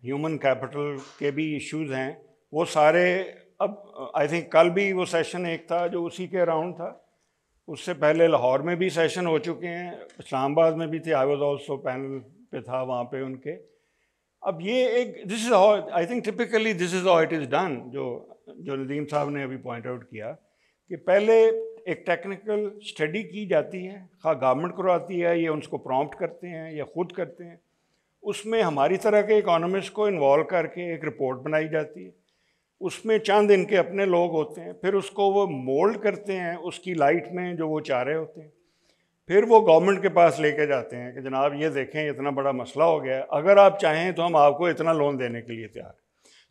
ह्यूमन कैपिटल के भी इश्यूज हैं वो सारे अब आई थिंक कल भी वो सेशन एक था जो उसी के अराउंड था उससे पहले लाहौर में भी सेशन हो चुके हैं इस्लामाबाद में भी थे आई वॉज ऑल्सो पैनल पे था वहाँ पे उनके अब ये एक this is I think typically this is how it is done जो जो नदीम साहब ने अभी पॉइंट आउट किया कि पहले एक टेक्निकल स्टडी की जाती है खा हाँ, गवर्नमेंट करवाती है या उनको प्रॉम्प्ट करते हैं या ख़ुद करते हैं उसमें हमारी तरह के इकोनॉमिस्ट को इन्वॉल्व करके एक रिपोर्ट बनाई जाती है उसमें चंद इनके अपने लोग होते हैं फिर उसको वो मोल्ड करते हैं उसकी लाइट में जो वो चाह रहे होते हैं फिर वो गवर्नमेंट के पास लेके जाते हैं कि जनाब ये देखें इतना बड़ा मसला हो गया अगर आप चाहें तो हम आपको इतना लोन देने के लिए तैयार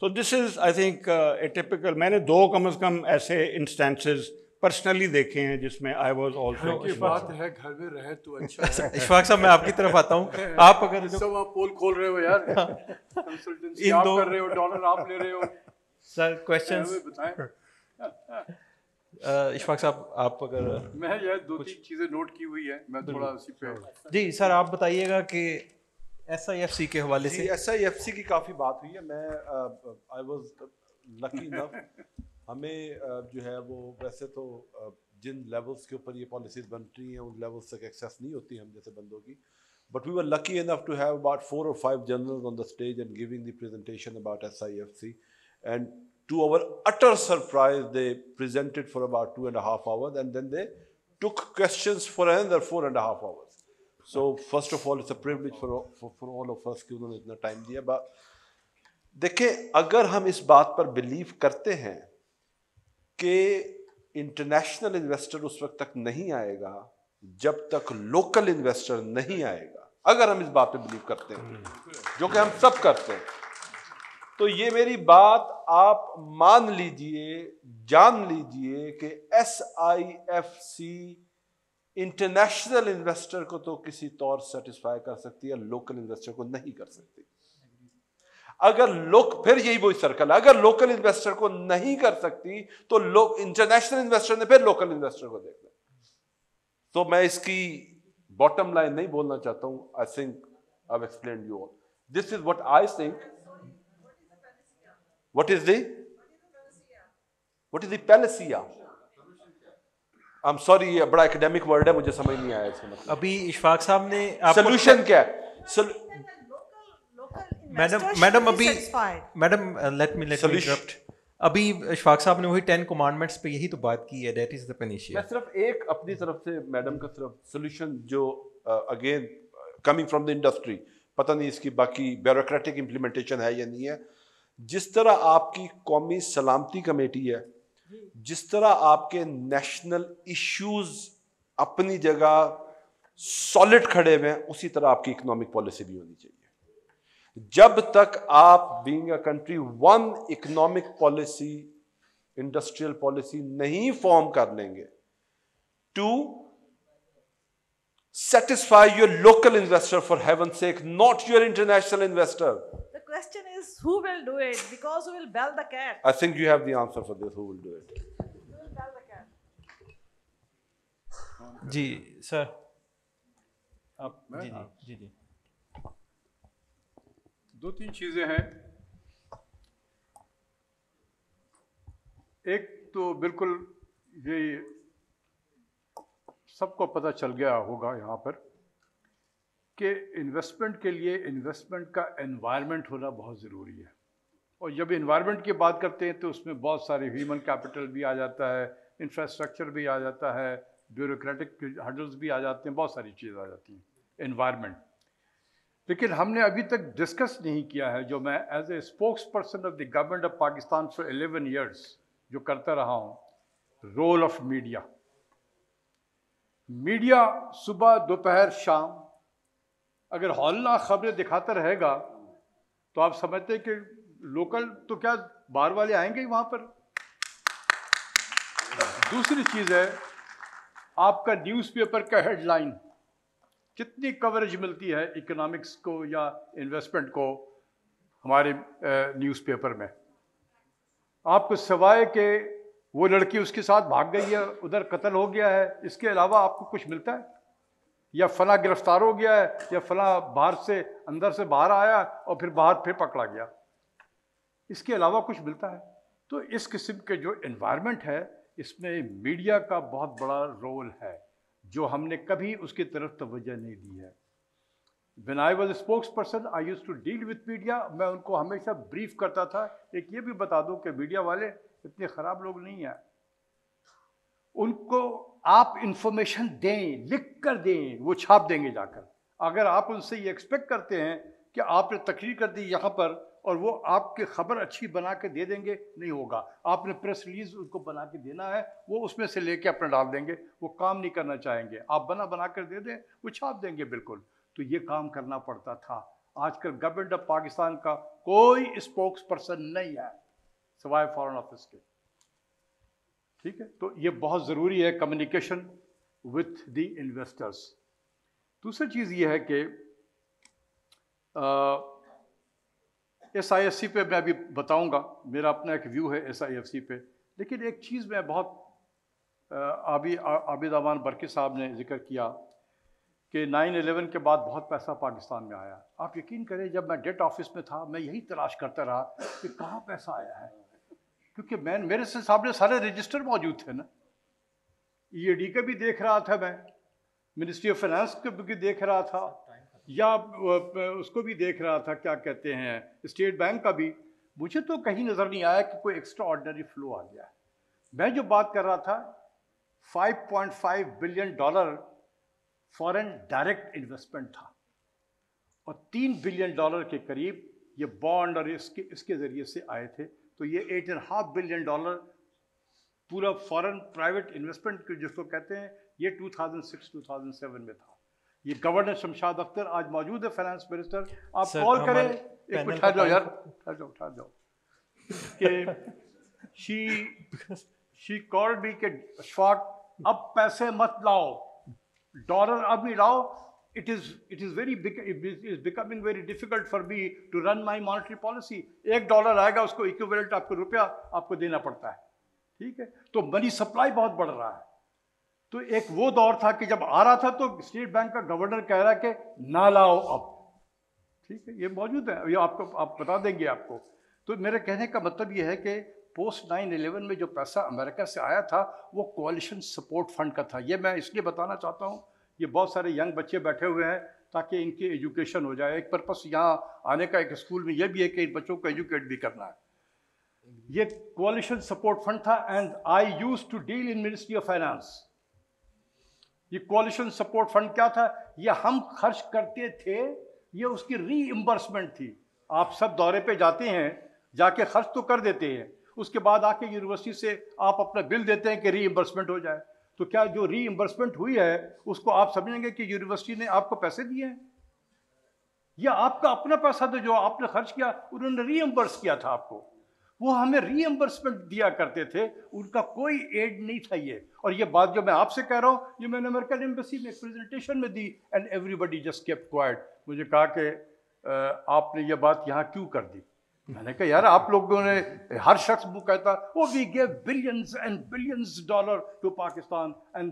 तो this is I think a typical मैंने दो कम अज़ कम ऐसे इंस्टेंसेज पर्सनली देखे हैं जिसमें आई वॉज ऑल्सो की बात है घर में रहे तो अच्छा इशफाक *laughs* साहब मैं आपकी तरफ आता हूँ *laughs* आप अगर सब आप पोल खोल रहे हो यार इन दो कर रहे हो डॉलर आप ले रहे हो सर क्वेश्चन इशफाक uh, साहब आप अगर मैं यार दो तीन चीजें नोट की हुई है मैं थोड़ा hmm. उसी पे जी सर आप बताइएगा कि एस आई एफ सी के हवाले से एस आई एफ सी की काफी बात हुई है मैं आई वॉज लकी हमें जो है वो वैसे तो जिन लेवल्स के ऊपर ये पॉलिसीज बनती हैं उन लेवल्स तक एक्सेस नहीं होती हम जैसे बंदों की but we were lucky enough to have about four और five general on the stage and giving the presentation about S I F C and to our utter surprise they presented for about two and half hours and then they took question for another four and half hours so first of all it's a privilege for all of first कि उन्होंने इतना टाइम दिया बट देखिए अगर हम इस बात पर बिलीव करते हैं कि इंटरनेशनल इन्वेस्टर उस वक्त तक नहीं आएगा जब तक लोकल इन्वेस्टर नहीं आएगा अगर हम इस बात पे बिलीव करते हैं जो कि हम सब करते हैं तो ये मेरी बात आप मान लीजिए जान लीजिए कि S I F C international investor को तो किसी तौर सेटिस्फाई कर सकती है लोकल इन्वेस्टर को नहीं कर सकती अगर लोक फिर यही वो सर्कल है अगर लोकल इन्वेस्टर को नहीं कर सकती तो लोग इंटरनेशनल इन्वेस्टर ने फिर लोकल इन्वेस्टर को देखना तो मैं इसकी बॉटम लाइन नहीं बोलना चाहता हूं I think I explain you all this is what I think what is that is दैलेसिया आई एम सॉरी ये बड़ा एकेडमिक वर्ड है मुझे समझ नहीं आया इसका मतलब अभी इशफाक साहब ने सोल्यूशन क्या है मैडम मैडम अभी madam let me let me interrupt अभी शफाक साहब ने वही टेन कमांडमेंट्स पे यही तो बात की है दैट इज द पनिशमेंट मैं सिर्फ एक अपनी तरफ से मैडम का सिर्फ सॉल्यूशन जो again coming from the industry पता नहीं इसकी बाकी ब्यूरोक्रेटिक इंप्लीमेंटेशन है या नहीं है जिस तरह आपकी कौमी सलामती कमेटी है जिस तरह आपके नेशनल इश्यूज अपनी जगह सॉलिड खड़े हुए हैं उसी तरह आपकी इकोनॉमिक पॉलिसी भी होनी चाहिए जब तक आप being country one economic policy industrial policy नहीं फॉर्म कर लेंगे to satisfy your local investor for heaven sake not your international investor the question is will do it because who will bell the cat i think you have the answer for this जी सर आप जी जी जी दो तीन चीज़ें हैं एक तो बिल्कुल ये सबको पता चल गया होगा यहाँ पर कि इन्वेस्टमेंट के लिए इन्वेस्टमेंट का एनवायरनमेंट होना बहुत ज़रूरी है और जब इन्वायरमेंट की बात करते हैं तो उसमें बहुत सारे ह्यूमन कैपिटल भी आ जाता है इंफ्रास्ट्रक्चर भी आ जाता है ब्यूरोक्रेटिक हर्डल्स भी आ जाते हैं बहुत सारी चीजें आ जाती हैं इन्वायरमेंट लेकिन हमने अभी तक डिस्कस नहीं किया है जो मैं as a spokesperson of the government of Pakistan for eleven years जो करता रहा हूँ रोल ऑफ मीडिया मीडिया सुबह दोपहर शाम अगर हौलना खबरें दिखाता रहेगा तो आप समझते कि लोकल तो क्या बाहर वाले आएंगे ही वहां पर दूसरी चीज़ है आपका न्यूज़पेपर का हेडलाइन कितनी कवरेज मिलती है इकोनॉमिक्स को या इन्वेस्टमेंट को हमारे न्यूज़पेपर में आपको सवाए के वो लड़की उसके साथ भाग गई है उधर कत्ल हो गया है इसके अलावा आपको कुछ मिलता है या फला गिरफ्तार हो गया है या फला बाहर से अंदर से बाहर आया और फिर बाहर फिर पकड़ा गया इसके अलावा कुछ मिलता है तो इस किस्म के जो इन्वायरमेंट है इसमें मीडिया का बहुत बड़ा रोल है जो हमने कभी उसकी तरफ तवज्जो नहीं दी है when I was spokesperson I use to deal with media मैं उनको हमेशा ब्रीफ करता था एक ये भी बता दूं कि मीडिया वाले इतने ख़राब लोग नहीं हैं उनको आप इंफॉर्मेशन दें लिख कर दें वो छाप देंगे जाकर अगर आप उनसे ये एक्सपेक्ट करते हैं कि आपने तकरीर कर दी यहाँ पर और वो आपकी खबर अच्छी बना के दे देंगे नहीं होगा आपने प्रेस रिलीज उनको बना के देना है वो उसमें से लेके अपना डाल देंगे वो काम नहीं करना चाहेंगे आप बना बना कर दे दें वो छाप देंगे बिल्कुल तो ये काम करना पड़ता था आजकल गवर्नमेंट ऑफ पाकिस्तान का कोई स्पोक्स पर्सन नहीं है सिवाय फॉरन ऑफिस के ठीक है तो ये बहुत ज़रूरी है कम्युनिकेशन विथ द इन्वेस्टर्स दूसरी चीज़ ये है कि आ, एस आई एफ सी पे मैं अभी बताऊंगा मेरा अपना एक व्यू है एस आई एफ सी पे लेकिन एक चीज़ मैं बहुत आबी आबिद अमान बरकी साहब ने जिक्र किया कि नाइन एलेवन के बाद बहुत पैसा पाकिस्तान में आया आप यकीन करें जब मैं डेट ऑफिस में था मैं यही तलाश करता रहा कि कहाँ पैसा आया है क्योंकि मैं मेरे से सामने सारे रजिस्टर मौजूद थे ना ई e के भी देख रहा था मैं मिनिस्ट्री ऑफ फाइनेंस के भी देख रहा था या उसको भी देख रहा था क्या कहते हैं स्टेट बैंक का भी मुझे तो कहीं नज़र नहीं आया कि कोई एक्स्ट्रा ऑर्डनरी फ्लो आ गया है मैं जो बात कर रहा था 5.5 billion dollar foreign direct investment था और तीन बिलियन डॉलर के करीब ये बॉन्ड और इसके इसके ज़रिए से आए थे तो ये eight and half billion dollar पूरा फॉरेन प्राइवेट इन्वेस्टमेंट जिसको कहते हैं ये 2006-2007 में था ये गवर्नर शमशाद अख्तर आज मौजूद है फाइनेंस मिनिस्टर आप कॉल करें एक उठा जाओ यार उठा जाओ उठा जाओ कि शी शी कॉल मी के शॉक अब पैसे मत लाओ डॉलर अब नहीं लाओ it is it is very is becoming very difficult for difficult to run my monetary policy एक डॉलर आएगा उसको इक्विवेलेंट आपको रुपया आपको देना पड़ता है ठीक है तो मनी सप्लाई बहुत बढ़ रहा है तो एक वो दौर था कि जब आ रहा था तो स्टेट बैंक का गवर्नर कह रहा कि ना लाओ अब ठीक है ये मौजूद है ये आपको आप बता देंगे आपको तो मेरे कहने का मतलब ये है कि पोस्ट नाइन इलेवन में जो पैसा अमेरिका से आया था वो कोलिशन सपोर्ट फंड का था ये मैं इसलिए बताना चाहता हूँ ये बहुत सारे यंग बच्चे बैठे हुए हैं ताकि इनकी एजुकेशन हो जाए एक पर्पस यहाँ आने का एक स्कूल में ये भी है कि इन बच्चों को एजुकेट भी करना है ये कोलिशन सपोर्ट फंड था and I use to deal in ministry of finance ये कोलिशन सपोर्ट फंड क्या था ये हम खर्च करते थे ये उसकी रीइम्बर्समेंट थी आप सब दौरे पे जाते हैं जाके खर्च तो कर देते हैं उसके बाद आके यूनिवर्सिटी से आप अपना बिल देते हैं कि री हो जाए तो क्या जो री हुई है उसको आप समझेंगे कि यूनिवर्सिटी ने आपको पैसे दिए हैं या आपका अपना पैसा था जो आपने खर्च किया उन्होंने री किया था आपको वो हमें रीएम्बर्समेंट दिया करते थे उनका कोई एड नहीं था ये और ये बात जो मैं आपसे कह रहा हूँ ये मैंने अमेरिकन एम्बेसी में प्रेजेंटेशन में दी and everybody just kept quiet मुझे कहा कि आपने ये बात यहाँ क्यों कर दी मैंने कहा यार आप लोगों ने हर शख्स वो कहता वो we gave billions and billions dollar to Pakistan and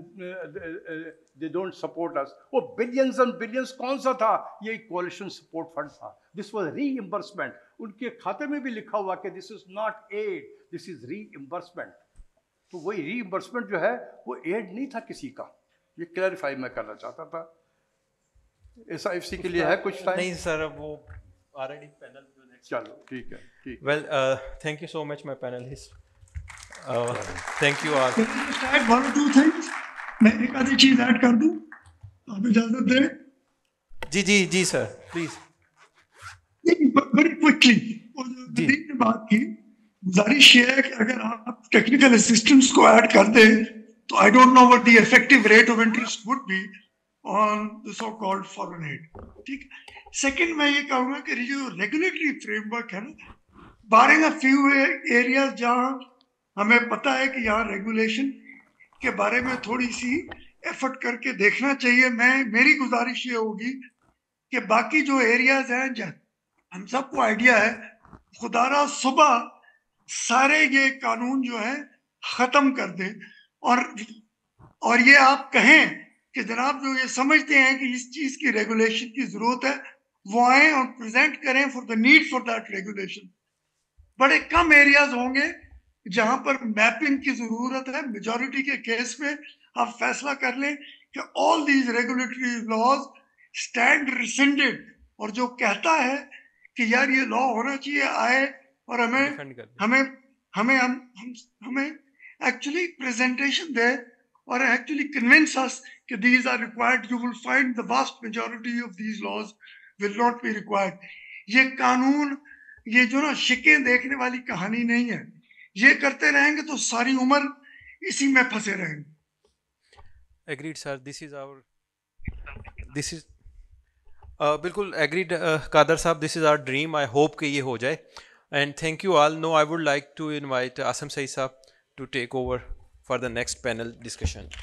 they don't support us वो बिलियंस एंड बिलियंस कौन सा था ये कोलिशन सपोर्ट फंड था दिस वाज एम्बर्समेंट उनके खाते में भी लिखा हुआ कि this is not aid this is री तो वही री जो है वो एड नहीं था किसी का ये क्लैरिफाई मैं करना चाहता था एस आई एफ सी के लिए है कुछ टाइम नहीं सर वो ऑलरेडी पैनल चलो ठीक है ठीक well thank you so much my panelist thank you are one two things मैं एक आधी चीज ऐड कर दूं आप इजाजत दें जी जी जी सर प्लीज बड़ी क्विकली ने बात की गुजारिश ये है कि अगर आप टेक्निकल असिस्टेंस को ऐड कर दें तो I don't know what the effective rate of interest would be on the so called foreign aid ठीक सेकेंड मैं ये कहूंगा कि जो रेगुलेटरी फ्रेमवर्क है ना बारिंग अ फ्यू एरिया जहां हमें पता है कि यहाँ रेगुलेशन के बारे में थोड़ी सी एफर्ट करके देखना चाहिए मैं मेरी गुजारिश ये होगी कि बाकी जो एरियाज हैं हम सबको आइडिया है खुदारा सुबह सारे ये कानून जो है ख़त्म कर दे और और ये आप कहें कि जनाब जो ये समझते हैं कि इस चीज़ की रेगुलेशन की ज़रूरत है वो आए और प्रेजेंट करें for the need for that regulation बड़े कम एरियाज होंगे जहां पर मैपिंग की ज़रूरत है मेजोरिटी के केस में आप फैसला कर लें कि all these regulatory laws stand rescinded और जो कहता है कि यार ये लॉ होना चाहिए आए और हमें हमें हमें हम, हम हमें एक्चुअली प्रेजेंटेशन दे और एक्चुअली कन्विंस अस कि these are required you will find the vast majority of these laws will not be required ये कानून ये जो ना शिके देखने वाली कहानी नहीं है ये करते रहेंगे तो सारी उम्र इसी में फंसे रहेंगे agreed sir this is our this is बिल्कुल एग्रीड कादर साहब this is our dream I hope कि ये हो जाए and thank you all no I would like to invite Asim Saeed साहब to take over for the next panel discussion